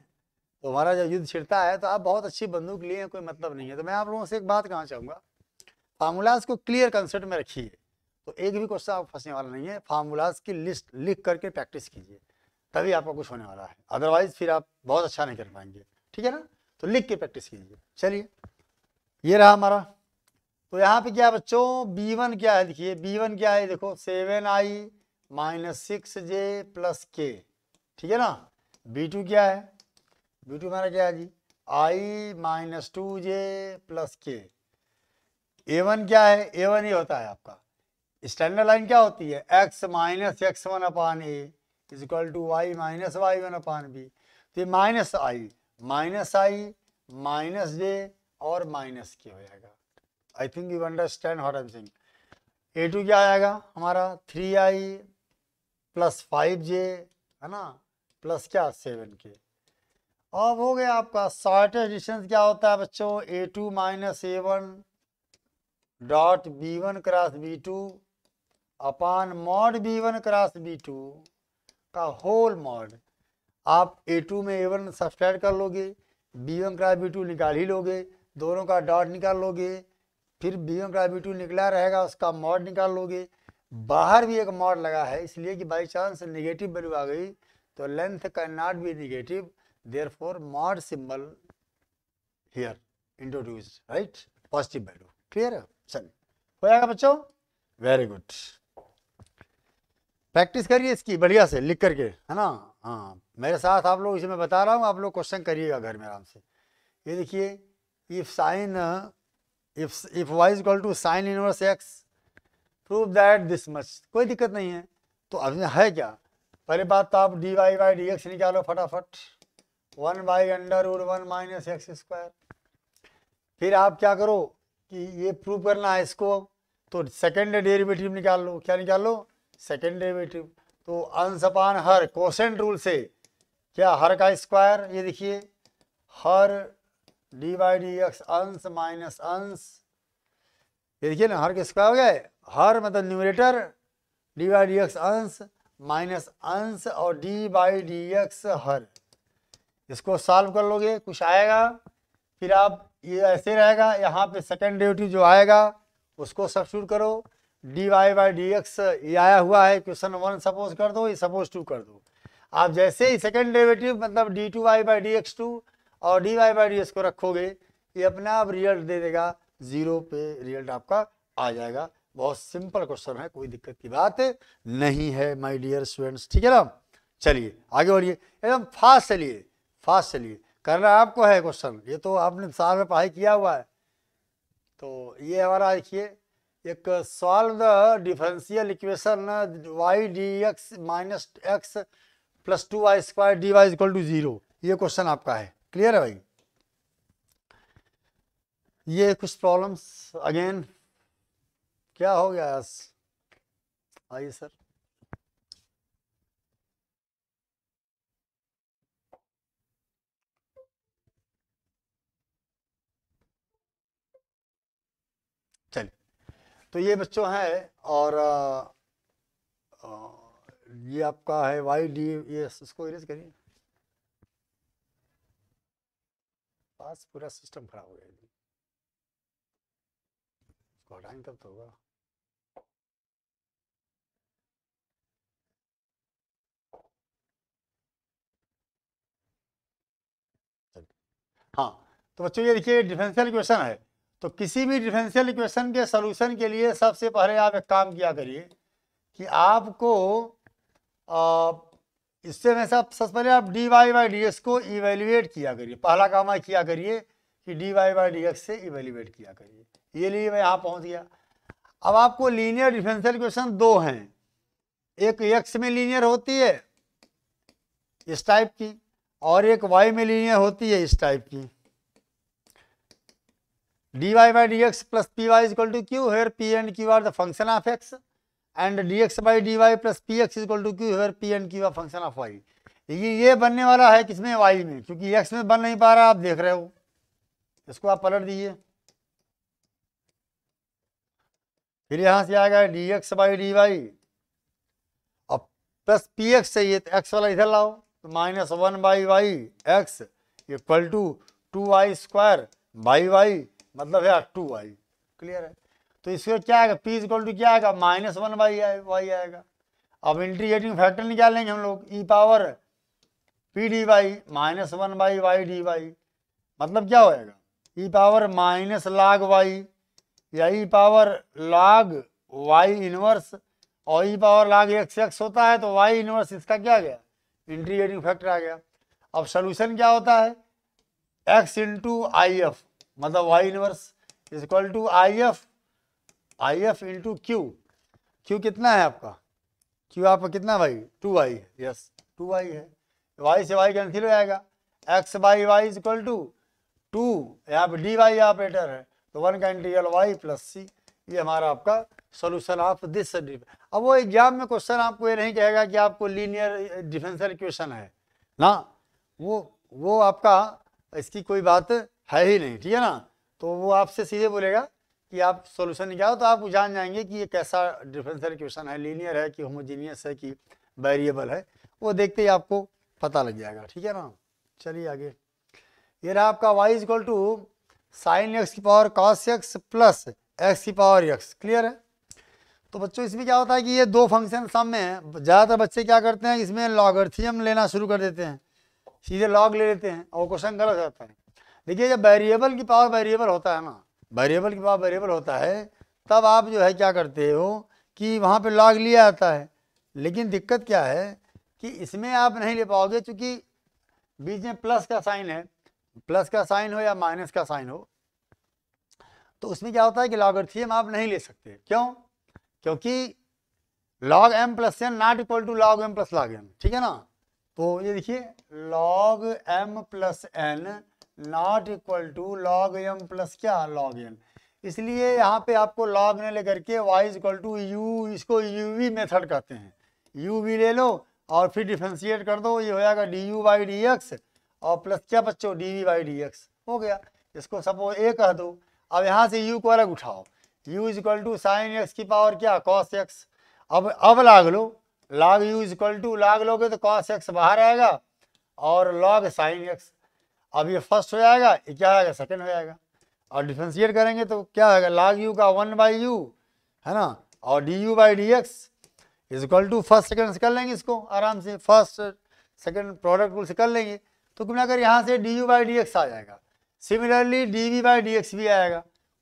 तो हमारा जब युद्ध छिड़ता है तो आप बहुत अच्छी बंदूक लिए हैं कोई मतलब नहीं है तो मैं आप लोगों से एक बात कहना चाहूँगा फार्मूलाज को क्लियर कंसेप्ट में रखिए तो एक भी क्वेश्चन आप फंसने वाला नहीं है फार्मूलाज की लिस्ट लिख करके प्रैक्टिस कीजिए तभी आपका कुछ होने वाला है अदरवाइज फिर आप बहुत अच्छा नहीं कर पाएंगे ठीक है ना तो लिख के प्रैक्टिस कीजिए चलिए ये रहा हमारा तो यहाँ पे क्या बच्चों बी वन क्या है देखिए बी वन क्या है देखो seven i minus six j plus k ठीक है ना बी टू क्या है बी टू हमारा क्या है जी i minus two j plus k a one क्या है ए वन ही होता है आपका स्टैंडर्ड लाइन क्या होती है x minus x one upon a is equal to y minus y one upon b तो minus i minus i minus j और माइनस के हो जाएगा आई थिंक यू अंडरस्टैंड हॉट एम सिंह ए टू क्या आएगा हमारा three i plus five j है ना प्लस क्या सेवन के अब हो गया आपका शॉर्टेस्ट डिस्टेंस क्या होता है बच्चों a two minus a one dot b one cross b two upon mod b one cross b two का होल मॉड आप ए टू में ए वन सब्सट्रैक्ट कर लोगे b one cross b two निकाल ही लोगे दोनों का डॉट निकाल लोगे फिर बीएम का बी निकला रहेगा उसका मॉड निकाल लोगे बाहर भी एक मॉड लगा है इसलिए कि बाई चांस निगेटिव वैल्यू आ गई तो length can not be negative therefore mod symbol here introduce right positive value clear है चलिए हो जाएगा बच्चों वेरी गुड प्रैक्टिस करिए इसकी बढ़िया से लिख करके है ना हाँ मेरे साथ आप लोग इसे मैं बता रहा हूँ आप लोग क्वेश्चन करिएगा घर में आराम से ये देखिए if sine if if y is equal to sin inverse x prove that this much कोई दिक्कत नहीं है तो अब है क्या पहले बात तो आप d y by d x निकालो फटाफट one by under root one minus x square फिर आप क्या करो कि ये प्रूव करना है इसको तो सेकेंड डेरिवेटिव निकाल लो क्या निकाल लो सेकेंड डेरिवेटिव तो अंश अपान हर कोसेंट रूल से क्या हर का स्क्वायर ये देखिए हर डी वाई डी एक्स अंश माइनस अंश ये देखिए ना हर किसका हो गया हर मतलब numerator d y d x अंश माइनस अंश और डी बाई डी एक्स हर इसको सॉल्व कर लोगे कुछ आएगा फिर आप ये ऐसे रहेगा यहाँ पे सेकेंड डेटिव जो आएगा उसको शूट करो d y by d x ये आया हुआ है क्वेश्चन वन सपोज कर दो ये सपोज टू कर दो आप जैसे ही सेकेंड डेरिवेटिव मतलब d two y by d x two और d y by d s को रखोगे ये अपने आप रिजल्ट दे देगा जीरो पे रिजल्ट आपका आ जाएगा बहुत सिंपल क्वेश्चन है कोई दिक्कत की बात नहीं है माय डियर स्टूडेंट्स ठीक है ना चलिए आगे बढ़िए एकदम फास्ट चलिए फास्ट चलिए करना आपको है क्वेश्चन ये तो आपने साल में पढ़ाई किया हुआ है तो ये हमारा देखिए एक solve the differential equation y d x minus x plus two y square d y equal to zero ये क्वेश्चन आपका है क्लियर है भाई ये कुछ प्रॉब्लम्स अगेन क्या हो गया आज आइए सर चलिए तो ये बच्चों है और आ, आ, ये आपका है वाई डी ये इसको इरेज करिए पास पूरा सिस्टम खराब हो गया एकदम उसको हटाएंगे तब तो होगा हाँ तो बच्चों ये देखिए डिफरेंशियल इक्वेशन है तो किसी भी डिफरेंशियल इक्वेशन के सोल्यूशन के लिए सबसे पहले आप एक काम किया करिए कि आपको इससे मैं सब सबसे पहले आप d y by d x को इवेल्युएट किया करिए पहला काम है किया करिए कि d y by d x से इवेल्युएट किया करिए ये लिए मैं यहाँ पहुँच गया अब आपको लीनियर डिफरेंशियल क्वेश्चन दो हैं एक एक्स में लीनियर होती है इस टाइप की और एक वाई में लीनियर होती है इस टाइप की d y by d x plus p y equal to q here p and q are the function of x and d x by d y plus p x equal to q here p and q function of y ये ये बनने वाला है किसमें Y में क्योंकि x में बन नहीं पा रहा आप देख रहे हो इसको आप पलट दीजिए फिर यहां से आएगा d x by d y अब प्लस पी एक्स चाहिए तो एक्स वाला इधर लाओ तो minus one by y x equal to two y square by y मतलब है टू वाई क्लियर है तो इसका क्या आएगा पी इजकॉल टू क्या आएगा माइनस वन वाई वाई आएगा अब इंटीग्रेटिंग फैक्टर निकालेंगे हम लोग e power p d y minus one by y d y मतलब क्या होएगा e power minus log y या e power log y inverse और e power log x x होता है तो वाई इनवर्स इसका क्या गया इंटीग्रेटिंग फैक्टर आ गया अब सोल्यूशन क्या होता है एक्स इंटू आई एफ मतलब y inverse is equal to I F I F into q q कितना है आपका क्यू आपका कितना भाई टू आई है यस टू आई है वाई से वाई कैंसिल हो जाएगा x by y is equal to two यहाँ पे डी वाई ऑपरेटर है तो वन का इंटीरियल वाई प्लस सी ये हमारा आपका सोल्यूशन ऑफ दिस अब वो एग्जाम में क्वेश्चन आपको ये नहीं कहेगा कि आपको लीनियर डिफेंसल क्वेश्चन है ना वो वो आपका इसकी कोई बात है ही नहीं ठीक है ना तो वो आपसे सीधे बोलेगा कि आप सॉल्यूशन निकालो तो आप जान जाएंगे कि ये कैसा डिफरेंशियल इक्वेशन है लीनियर है कि होमोजीनियस है कि वेरिएबल है वो देखते ही आपको पता लग जाएगा ठीक है ना चलिए आगे ये रहा आपका y equal to sine x की power cos x plus x की पावर एक्स क्लियर है तो बच्चों इसमें क्या होता है कि ये दो फंक्शन सामने हैं ज़्यादातर बच्चे क्या करते हैं इसमें लॉगर्थियम लेना शुरू कर देते हैं सीधे लॉग ले लेते हैं और क्वेश्चन गलत जाता है देखिए जब वेरिएबल की पावर वेरिएबल होता है ना वेरिएबल के पास वेरिएबल होता है तब आप जो है क्या करते हो कि वहाँ पे लॉग लिया जाता है लेकिन दिक्कत क्या है कि इसमें आप नहीं ले पाओगे क्योंकि बीच में प्लस का साइन है प्लस का साइन हो या माइनस का साइन हो तो उसमें क्या होता है कि थी आप नहीं ले सकते क्यों क्योंकि log m plus n not equal to log m plus log m ठीक है ना तो ये देखिए log m plus n not equal to log m plus क्या लॉग एम इसलिए यहाँ पे आपको लॉग ने लेकर के y is equal to u इसको यू वी मेथड कहते हैं यू वी ले लो और फिर डिफ्रेंशिएट कर दो ये हो जाएगा d u by d x और प्लस क्या बच्चों d v by d x हो गया इसको सपोज ए कह दो अब यहाँ से यू को अलग उठाओ u is equal to sine x की पावर क्या कॉस एक्स अब अब लाग लो log u is equal to log लोगे तो कॉस एक्स बाहर आएगा और लॉग साइन एक्स अब ये फर्स्ट हो जाएगा ये क्या हो जाएगा सेकेंड हो जाएगा और डिफ्रेंशिएट करेंगे तो क्या होगा लाग यू का वन बाई यू है ना और d u by d x is equal to first second से कर लेंगे इसको आराम से फर्स्ट सेकेंड प्रोडक्ट से कर लेंगे तो क्यों ना कर यहाँ से d u by d x आ जाएगा similarly d v by d x भी आएगा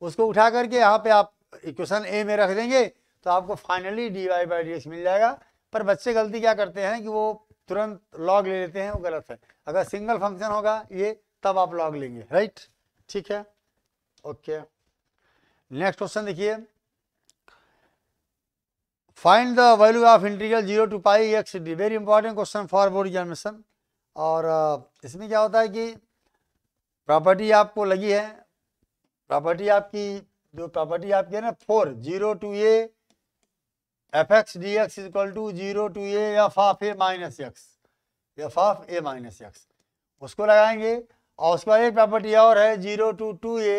उसको उठा करके यहाँ पे आप इक्वेशन ए में रख देंगे तो आपको finally d y by d x मिल जाएगा पर बच्चे गलती क्या करते हैं कि वो तुरंत लॉग ले लेते हैं वो गलत है अगर सिंगल फंक्शन होगा ये तब आप लॉग लेंगे राइट ठीक है ओके नेक्स्ट क्वेश्चन देखिए find the value of integral zero to pi x d very important question for board examination और uh, इसमें क्या होता है कि प्रॉपर्टी आपको लगी है प्रॉपर्टी आपकी जो प्रॉपर्टी आपकी है ना for zero to a f x d x is equal to zero to a f of a minus x f of a minus x उसको लगाएंगे और उसका एक प्रॉपर्टी और है zero to two a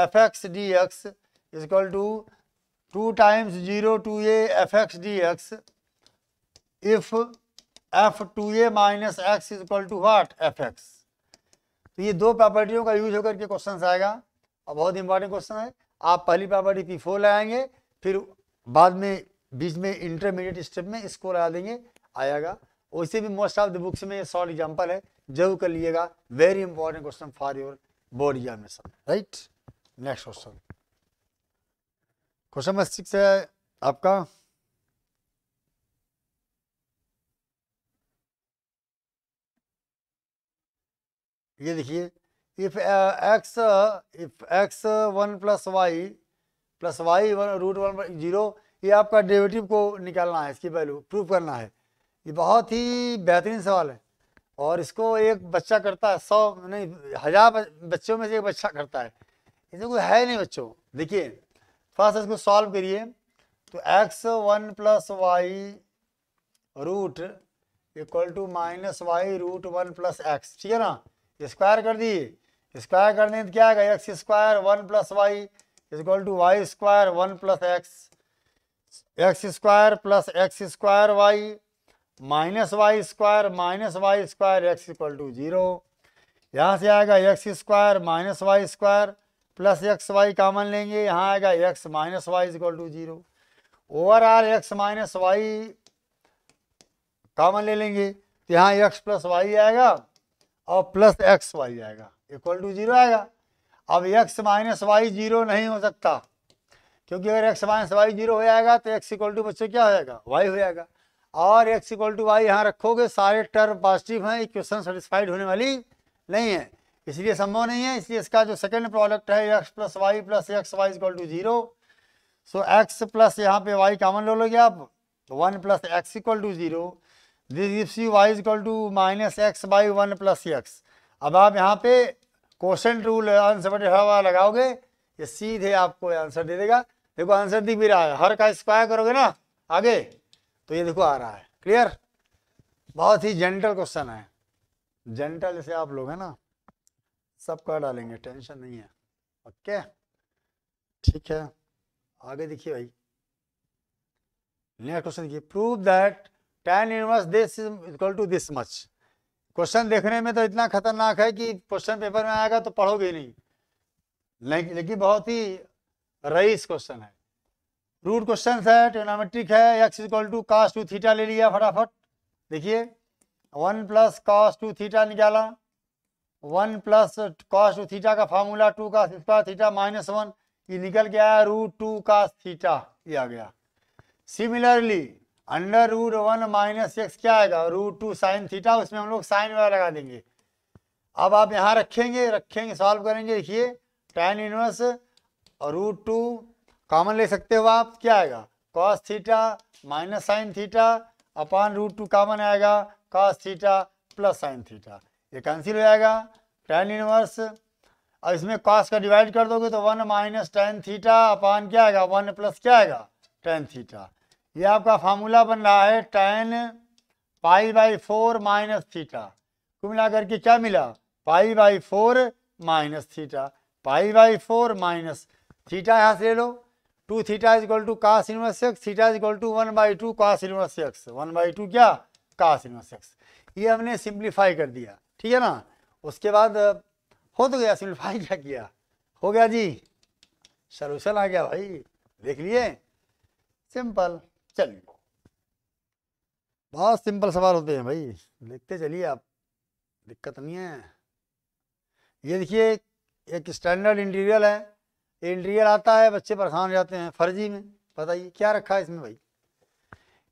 f x d x equal to two times zero to a f x d x if f two a minus x equal to what f x तो ये दो प्रॉपर्टियों का use होकर के question आएगा और बहुत important question है आप पहली प्रॉपर्टी पी फोर लगाएंगे फिर बाद में बीच में इंटरमीडिएट स्टेप में इसको लगा देंगे आएगा वैसे भी मोस्ट ऑफ द बुक्स में शॉर्ट एग्जाम्पल है जरूर कर लीजिएगा very important question for your board examination right next question question number six है आपका ये देखिए if x if x one plus y plus y one root one zero ये आपका डेरिवेटिव को निकालना है इसकी वैल्यू प्रूव करना है ये बहुत ही बेहतरीन सवाल है और इसको एक बच्चा करता है सौ नहीं हजार बच्चों में से एक बच्चा करता है इसमें कोई है नहीं बच्चों देखिए थोड़ा सा इसको सॉल्व करिए तो x one plus y root equal to minus y root one plus x ठीक है ना स्क्वायर कर दिए स्क्वायर कर दें तो क्या आएगा x square one plus y equal to y square one plus x x square plus x square y minus y square minus y square x equal to zero यहाँ से आएगा x square minus y square plus x y common लेंगे यहाँ आएगा x minus y equal to zero overall x minus y common ले लेंगे तो यहाँ एक्स प्लस वाई आएगा और प्लस एक्स वाई आएगा इक्वल टू जीरो आएगा अब एक्स माइनस वाई जीरो नहीं हो सकता क्योंकि अगर एक्स माइनस वाई जीरो हो जाएगा तो एक्स इक्वल टू बच्चों क्या हो जाएगा वाई हो जाएगा और एक्स इक्वल टू वाई यहाँ रखोगे सारे टर्म पॉजिटिव हैं इक्वेशन सेटिस्फाइड होने वाली नहीं है इसलिए संभव नहीं है इसलिए इसका जो सेकेंड प्रोडक्ट है x plus y plus x y equal to zero so x plus यहाँ पे वाई कामन ले लोगे आप one plus x equal to zero this gives you y equal to minus x by one plus x अब आप यहाँ पे question rule answer बटे हवा लगाओगे ये सीधे आपको आंसर दे देगा देखो आंसर दिख भी रहा है हर का स्क्वायर करोगे ना आगे तो ये देखो आ रहा है क्लियर बहुत ही जेंटल क्वेश्चन है जेंटल जैसे आप लोग हैं ना सब कर डालेंगे टेंशन नहीं है ओके ठीक है आगे देखिए भाई नेक्स्ट क्वेश्चन देखिए prove that tan inverse this is equal to this much question देखने में तो इतना खतरनाक है कि क्वेश्चन पेपर में आएगा तो पढ़ोगे नहीं लेकिन बहुत ही रईस क्वेश्चन है रूट क्वेश्चन है ट्रिग्नोमेट्रिक है x equal to cos two theta ले लिया फटाफट देखिए one plus cos two theta निकाला one plus cos two theta का फार्मूला टू का स्क्वायर थीटा माइनस वन ये निकल गया है रूट टू का थीटा ये आ गया similarly under root one minus x क्या आएगा रूट टू साइन थीटा उसमें हम लोग साइन वगैरह लगा देंगे अब आप यहाँ रखेंगे रखेंगे सॉल्व करेंगे देखिए tan inverse root two common ले सकते हो आप क्या आएगा cos theta minus sine theta upon root two common आएगा cos theta plus sine theta ये कैंसिल हो जाएगा टेन इनवर्स अब इसमें कॉस का डिवाइड कर दोगे तो one minus tan theta upon क्या आएगा वन प्लस क्या आएगा टेन थीटा ये आपका फार्मूला बन रहा है tan pi by four minus theta को मिला करके क्या मिला pi by four minus theta pi by four minus theta यहाँ से ले लो two theta is equal to cos inverse x theta is equal to one by two cos inverse x one by two क्या cos inverse x ये हमने simplify कर दिया ठीक है ना उसके बाद हो तो गया सिंप्लीफाई क्या किया हो गया जी सोल्यूशन आ गया भाई देख लिए सिंपल चलिए बहुत सिंपल सवाल होते हैं भाई देखते चलिए आप दिक्कत नहीं है ये देखिए एक स्टैंडर्ड इंटीरियल है एल्ड्रियल आता है बच्चे परेशान हो जाते हैं फर्जी में बताइए क्या रखा है इसमें भाई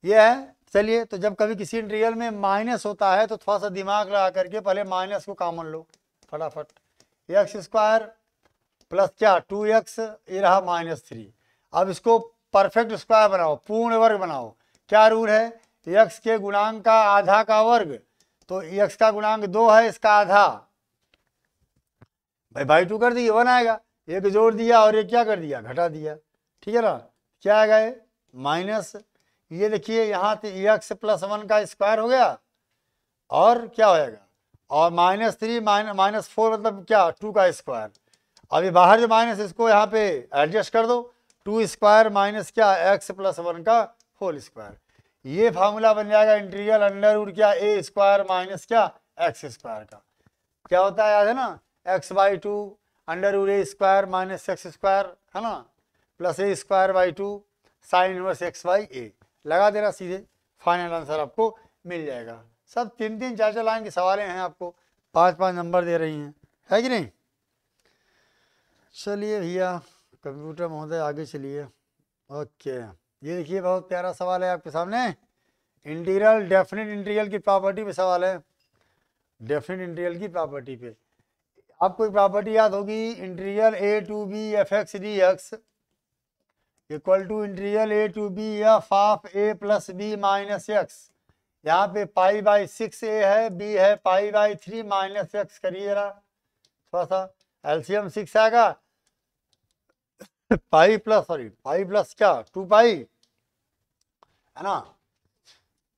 ये है चलिए तो जब कभी किसी इंटीरियल में माइनस होता है तो थोड़ा सा दिमाग लगा करके पहले माइनस को कॉमन लो फटाफट एक्स स्क्वायर प्लस क्या टू एक्स ये रहा माइनस थ्री अब इसको परफेक्ट स्क्वायर बनाओ पूर्ण वर्ग बनाओ क्या रूल है एक्स के गुणांक का आधा का वर्ग तो एक्स का गुणांक दो है इसका आधा भाई बाई टू कर दिए वन आएगा एक जोड़ दिया और एक क्या कर दिया घटा दिया ठीक है ना क्या आ गए माइनस ये देखिए यहाँ तो एक्स प्लस वन का स्क्वायर हो गया और क्या होएगा और माइनस थ्री माइनस फोर मतलब क्या टू का स्क्वायर अभी बाहर जो माइनस इसको यहाँ पे एडजस्ट कर दो टू स्क्वायर माइनस क्या एक्स प्लस वन का होल स्क्वायर ये फार्मूला बन जाएगा इंटीरियल अंडर उड क्या ए स्क्वायर माइनस क्या एक्स स्क्वायर का क्या होता है याद है ना x by two under root a square minus x square है ना plus a square by two sine inverse x by a लगा दे रहा सीधे फाइनल आंसर आपको मिल जाएगा सब तीन तीन चार चार लाइन के सवाल हैं आपको पाँच पाँच नंबर दे रही हैं है कि नहीं चलिए भैया कंप्यूटर महोदय आगे चलिए ओके ये देखिए बहुत प्यारा सवाल है आपके सामने इंटीरियल डेफिनेट इंटीरियल की प्रॉपर्टी पे सवाल है डेफिनेट इंटीरियल की प्रॉपर्टी पे आपको एक प्रॉपर्टी याद होगी integral a to b f x d x equal to integral a to b f of a plus b minus x यहाँ पे पाई बाई सिक्स ए है बी है pi by three minus x करिए थोड़ा सा एल्सियम six आएगा pi plus sorry pi plus क्या टू पाई है ना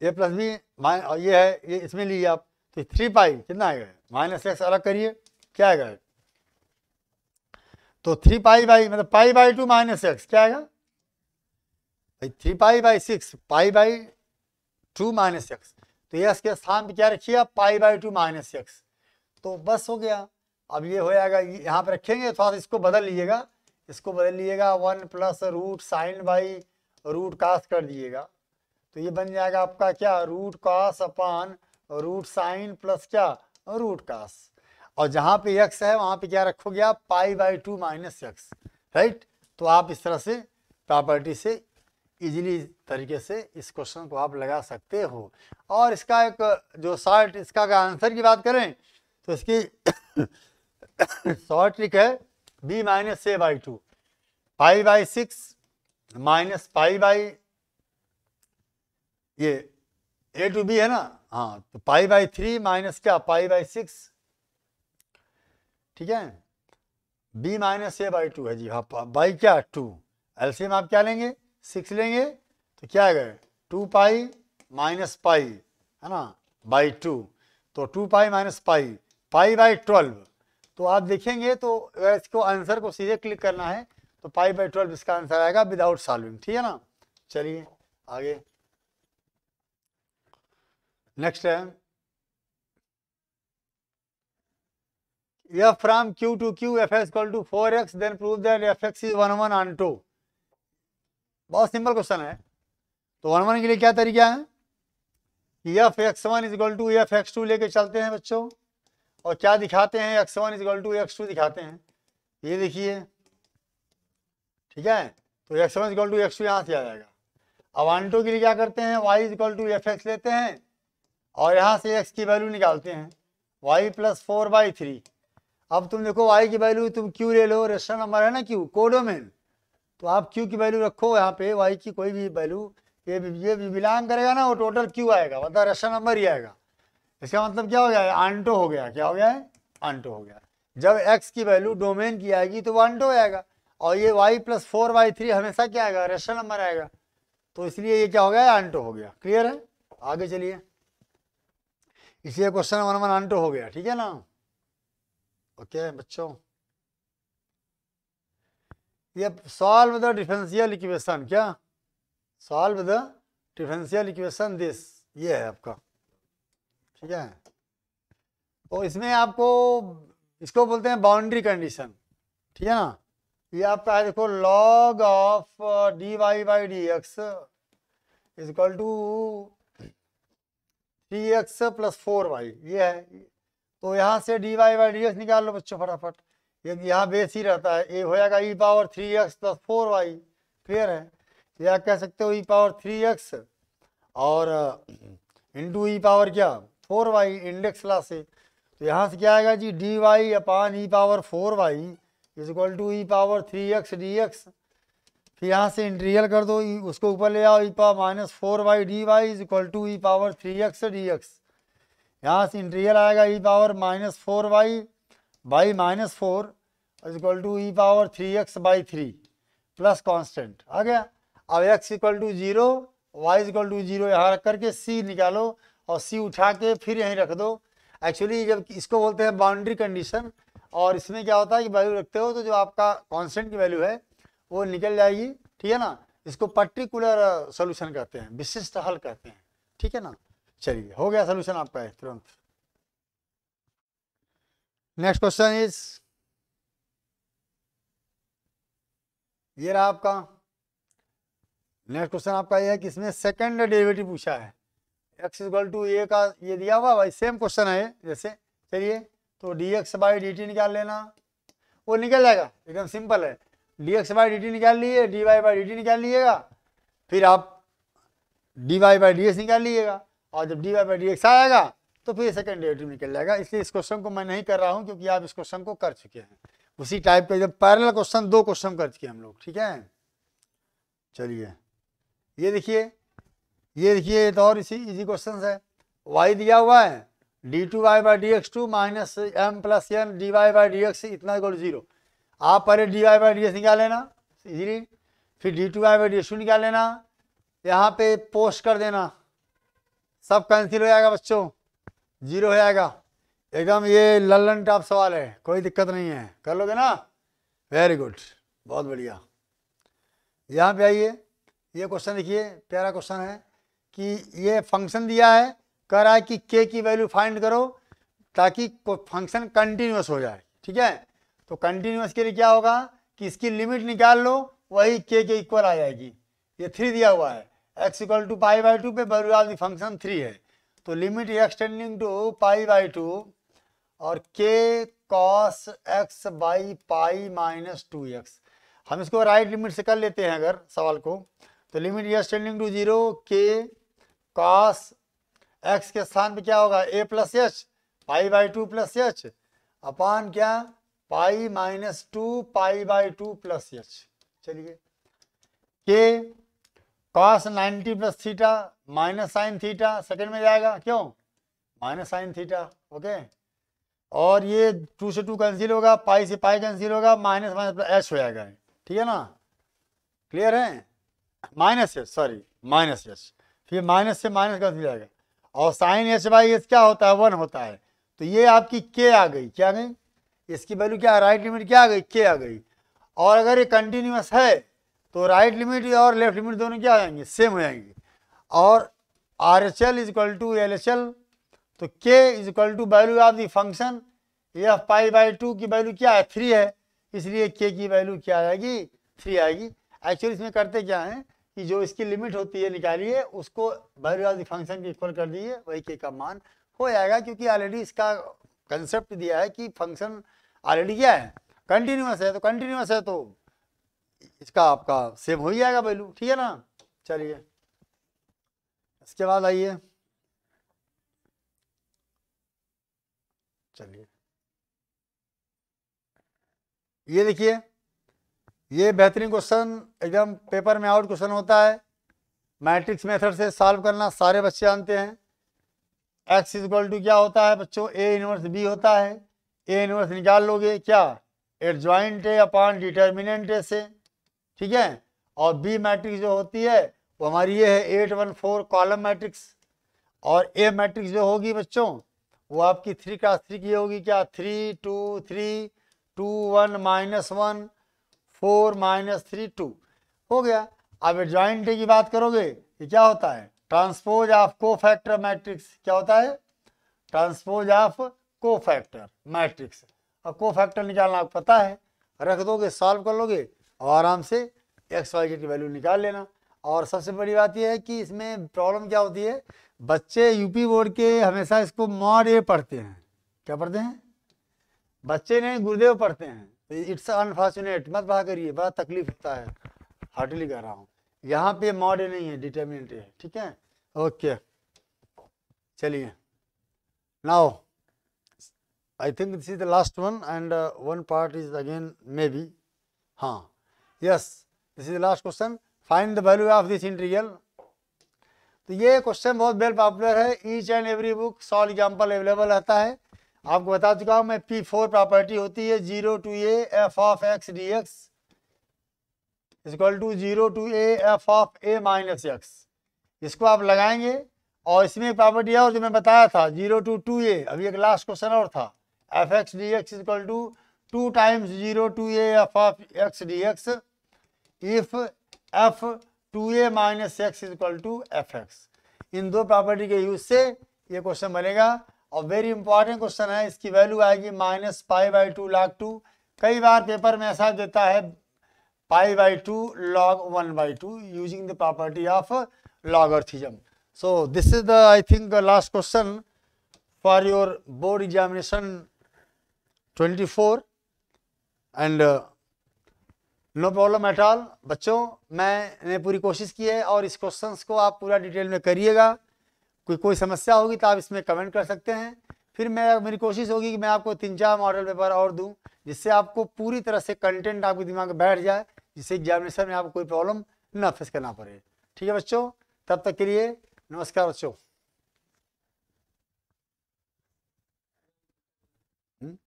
ए प्लस बी ये है ये इसमें लिए आप तो थ्री पाई कितना आएगा माइनस एक्स अलग करिए क्या आएगा तो थ्री पाई बाई मतलब pi by two minus x क्या आएगा भाई three pi by six pi by two minus x तो एक्स के स्थान पर क्या रखिए आप pi by two minus x तो बस हो गया अब ये हो जाएगा यहाँ पर रखेंगे थोड़ा सा इसको बदल लीजिएगा इसको बदल लीजिएगा one plus root sine by root cos कर दीजिएगा तो ये बन जाएगा आपका क्या root cos upon root sine plus क्या रूट कास और जहां पे यक्स है वहां पे क्या रखोगे आप pi by two minus x right तो आप इस तरह से प्रॉपर्टी से इजीली तरीके से इस क्वेश्चन को आप लगा सकते हो और इसका एक जो शॉर्ट इसका का आंसर की बात करें तो इसकी शॉर्ट ट्रिक है b minus a by two pi by six minus pi by ये ए टू बी है ना हाँ तो पाई बाई थ्री माइनस क्या पाई बाई सिक्स ठीक है b minus a by two है जी हाँ बाई क्या टू एल्सियम आप क्या लेंगे सिक्स लेंगे तो क्या आ गए टू पाई माइनस पाई है ना बाई टू तो two pi minus pi pi by twelve तो आप देखेंगे तो इसको आंसर को सीधे क्लिक करना है तो पाई बाई ट्वेल्व इसका आंसर आएगा विदाउट सॉल्विंग ठीक है ना चलिए आगे नेक्स्ट है f from q to q f is equal to 4x then prove that fx is 1 1 on 2 बहुत सिंपल क्वेश्चन है तो वन वन के लिए क्या तरीका है कि f x one is equal to f x two लेके चलते हैं बच्चों और क्या दिखाते हैं x one is equal to x two दिखाते हैं ये देखिए ठीक है तो x one equal to x two यहाँ से आ जाएगा अब वन टू के लिए क्या करते हैं y is equal to f x लेते हैं और यहाँ से एक्स की वैल्यू निकालते हैं y plus four by three अब तुम देखो वाई की वैल्यू तुम क्यू ले लो रेस्टोरेंट नंबर है ना क्यू कोडोमेन तो आप क्यू की वैल्यू रखो यहाँ पे वाई की कोई भी वैल्यू ये ये बिलोंग करेगा ना वो टोटल क्यू आएगा मतलब रेस्टोरेंट नंबर ही आएगा इसका मतलब क्या हो गया आंटो हो गया क्या हो गया है आंटो हो गया जब एक्स की वैल्यू डोमेन की आएगी तो वो आंटो आएगा और ये y plus four y three हमेशा क्या आएगा रेस्टोरेंट नंबर आएगा तो इसलिए ये क्या हो गया आंटो हो गया क्लियर है आगे चलिए इसलिए क्वेश्चन नंबर वन आंटो हो गया ठीक है ना ओके बच्चों ये सॉल्व द डिफरेंशियल इक्वेशन क्या solve the differential equation this ये है आपका ठीक है तो इसमें आपको इसको बोलते हैं बाउंड्री कंडीशन ठीक है ना ये आपका है देखो log of d y by d x is equal to three x plus four y ये है तो यहाँ से d y by d x निकाल लो बच्चों फटाफट क्योंकि यहाँ बेस ही रहता है ए हो जाएगा e power three x plus four y clear है तो या कह सकते हो ई पावर थ्री एक्स और इंटू ई पावर क्या फोर वाई इंडेक्स ला से तो यहाँ से क्या आएगा जी d y upon e power four y is equal to e power three x d x फिर यहाँ से इंटीरियल कर दो उसको ऊपर ले आओ e power minus four y d y is equal to e power three x d x यहाँ से इंटीरियर आएगा e power minus four y by minus four equal to e power three x by three plus constant आ गया अब x equal to zero y equal to zero यहाँ रख करके सी निकालो और सी उठा के फिर यहीं रख दो एक्चुअली जब इसको बोलते हैं बाउंड्री कंडीशन और इसमें क्या होता है कि वैल्यू रखते हो तो जो आपका कॉन्स्टेंट की वैल्यू है वो निकल जाएगी ठीक है ना इसको पर्टिकुलर सोल्यूशन uh, कहते हैं विशिष्ट हल कहते हैं ठीक है ना चलिए हो गया सोल्यूशन आपका है तुरंत नेक्स्ट क्वेश्चन इज ये रहा आपका नेक्स्ट क्वेश्चन आपका ये है कि इसमें सेकंड डेरिवेटिव पूछा है एक्स इजल टू ए का ये दिया हुआ भाई सेम क्वेश्चन है जैसे चलिए तो d x by d t निकाल लेना वो निकल जाएगा एकदम सिंपल है d x by d t निकाल लीजिए d y by d t निकाल लीजिएगा फिर आप d y by d x निकाल लीजिएगा और जब d y by d x आएगा तो फिर सेकेंड डेरिवेटिव निकल जाएगा इसलिए इस क्वेश्चन को मैं नहीं कर रहा हूँ क्योंकि आप इस क्वेश्चन को कर चुके हैं उसी टाइप का जब पैरल क्वेश्चन दो क्वेश्चन कर चुके हैं हम लोग ठीक है चलिए ये देखिए ये देखिए तो और इसी इजी क्वेश्चन है वाई दिया हुआ है d two y by d x two minus m plus n d y by d x इतना इक्वल जीरो आप पहले d y by d x निकाल लेना इजीली फिर d two y by d x two निकाल लेना यहाँ पे पोस्ट कर देना सब कैंसिल हो जाएगा बच्चों जीरो हो जाएगा एकदम ये लल्लन टॉप सवाल है कोई दिक्कत नहीं है कर लोगे ना वेरी गुड बहुत बढ़िया यहाँ पे आइए ये क्वेश्चन देखिए प्यारा क्वेश्चन है कि ये फंक्शन दिया है कह रहा है कि के की वैल्यू फाइंड करो ताकि फंक्शन कंटिन्यूस हो जाए ठीक है तो कंटिन्यूस के लिए क्या होगा कि इसकी लिमिट निकाल लो वही के के इक्वल आ जाएगी ये थ्री दिया हुआ है x equal to pi by two पे वैल्यू ऑफ फंक्शन थ्री है तो limit x tending to pi by two और k cos x by pi minus two x हम इसको राइट लिमिट से कर लेते हैं अगर सवाल को तो limit x tending to zero k cos x के स्थान पे क्या होगा a plus h pi by two plus h upon क्या pi minus two pi by two plus h चलिए k cos ninety plus theta minus sine theta second में जाएगा क्यों माइनस साइन थीटा ओके और ये टू से to cancel होगा pi से पाई कैंसिल होगा माइनस माइनस प्लस एच हो जाएगा ठीक है ना क्लियर है minus h sorry minus h फिर माइनस से माइनस कैंसिल जाएगा और साइन एच बाई एच क्या होता है वन होता है तो ये आपकी के आ गई क्या आ गई इसकी वैल्यू क्या राइट लिमिट क्या आ गई के आ गई और अगर ये कंटिन्यूस है तो राइट लिमिट और लेफ्ट लिमिट दोनों क्या हो जाएंगे सेम हो जाएंगे और R H L is equal to L H L तो k is equal to value of the function f pi by two की वैल्यू क्या है थ्री है इसलिए के की वैल्यू क्या आएगी थ्री आएगी एक्चुअली इसमें करते क्या है कि जो इसकी लिमिट होती है निकालिए उसको वैल्यू ऑफ द फंक्शन के इक्वल कर दीजिए वही के का मान हो जाएगा क्योंकि ऑलरेडी इसका कंसेप्ट दिया है कि फंक्शन ऑलरेडी क्या है कंटिन्यूस है तो कंटिन्यूस है तो इसका आपका सेव हो ही जाएगा वैल्यू ठीक है ना चलिए इसके बाद आइए चलिए ये देखिए ये बेहतरीन क्वेश्चन एकदम पेपर में आउट क्वेश्चन होता है मैट्रिक्स मेथड से सॉल्व करना सारे बच्चे जानते हैं एक्स इजल टू क्या होता है बच्चों ए इनवर्स बी होता है ए इनवर्स निकाल लोगे क्या एडजॉइंट है अपान डिटर्मिनेंट से ठीक है और बी मैट्रिक्स जो होती है वो हमारी ये है eight one four column matrix और ए मैट्रिक्स जो होगी बच्चों वो आपकी थ्री क्लास थ्री की होगी क्या three two three two one minus one four minus three two हो गया अब ज्वाइंट की बात करोगे ये क्या होता है transpose of cofactor matrix क्या होता है transpose of cofactor matrix अब को फैक्टर निकालना आपको पता है रख दोगे सॉल्व कर लोगे आराम से एक्स वाई जेड की वैल्यू निकाल लेना और सबसे बड़ी बात यह है कि इसमें प्रॉब्लम क्या होती है बच्चे यूपी बोर्ड के हमेशा इसको मॉड ए पढ़ते हैं क्या पढ़ते हैं बच्चे नहीं गुरुदेव पढ़ते हैं इट्स तो अनफॉर्चुनेट मत भा करिए बड़ा तकलीफ होता है हार्डली कह रहा हूँ यहाँ पे मॉड ए नहीं है डिटर्मिनेंट है ठीक है ओके चलिए now I think this is the last one and one part is again maybe हाँ yes this is last question find the value of this integral तो ये क्वेश्चन बहुत वेल पॉपुलर है each and every book solved example available रहता है आपको बता चुका हूं मैं पी फोर प्रॉपर्टी होती है zero to a f of x d x equal to zero to a f of a minus x इसको आप लगाएंगे और इसमें प्रॉपर्टी और जो मैं बताया था जीरो टू टू ए अभी एक लास्ट क्वेश्चन और था f x d x equal to two times zero to a f of x d x if f two a minus x is equal to f x इन दो property के use से ये question बनेगा और very important question है इसकी value आएगी minus pi by two log two कई बार पेपर में ऐसा देता है pi by two log one by two using the property of logarithm so this is the I think the last question for your board examination twenty four and no problem at all बच्चों मैंने पूरी कोशिश की है और इस question को आप पूरा डिटेल में करिएगा कोई कोई समस्या होगी तो आप इसमें कमेंट कर सकते हैं फिर मैं मेरी कोशिश होगी कि मैं आपको तीन चार मॉडल पेपर और दूं जिससे आपको पूरी तरह से कंटेंट आपके दिमाग में बैठ जाए जिससे एग्जामिनेशन में आपको कोई प्रॉब्लम ना फेस करना पड़े ठीक है बच्चों तब तक के लिए नमस्कार बच्चों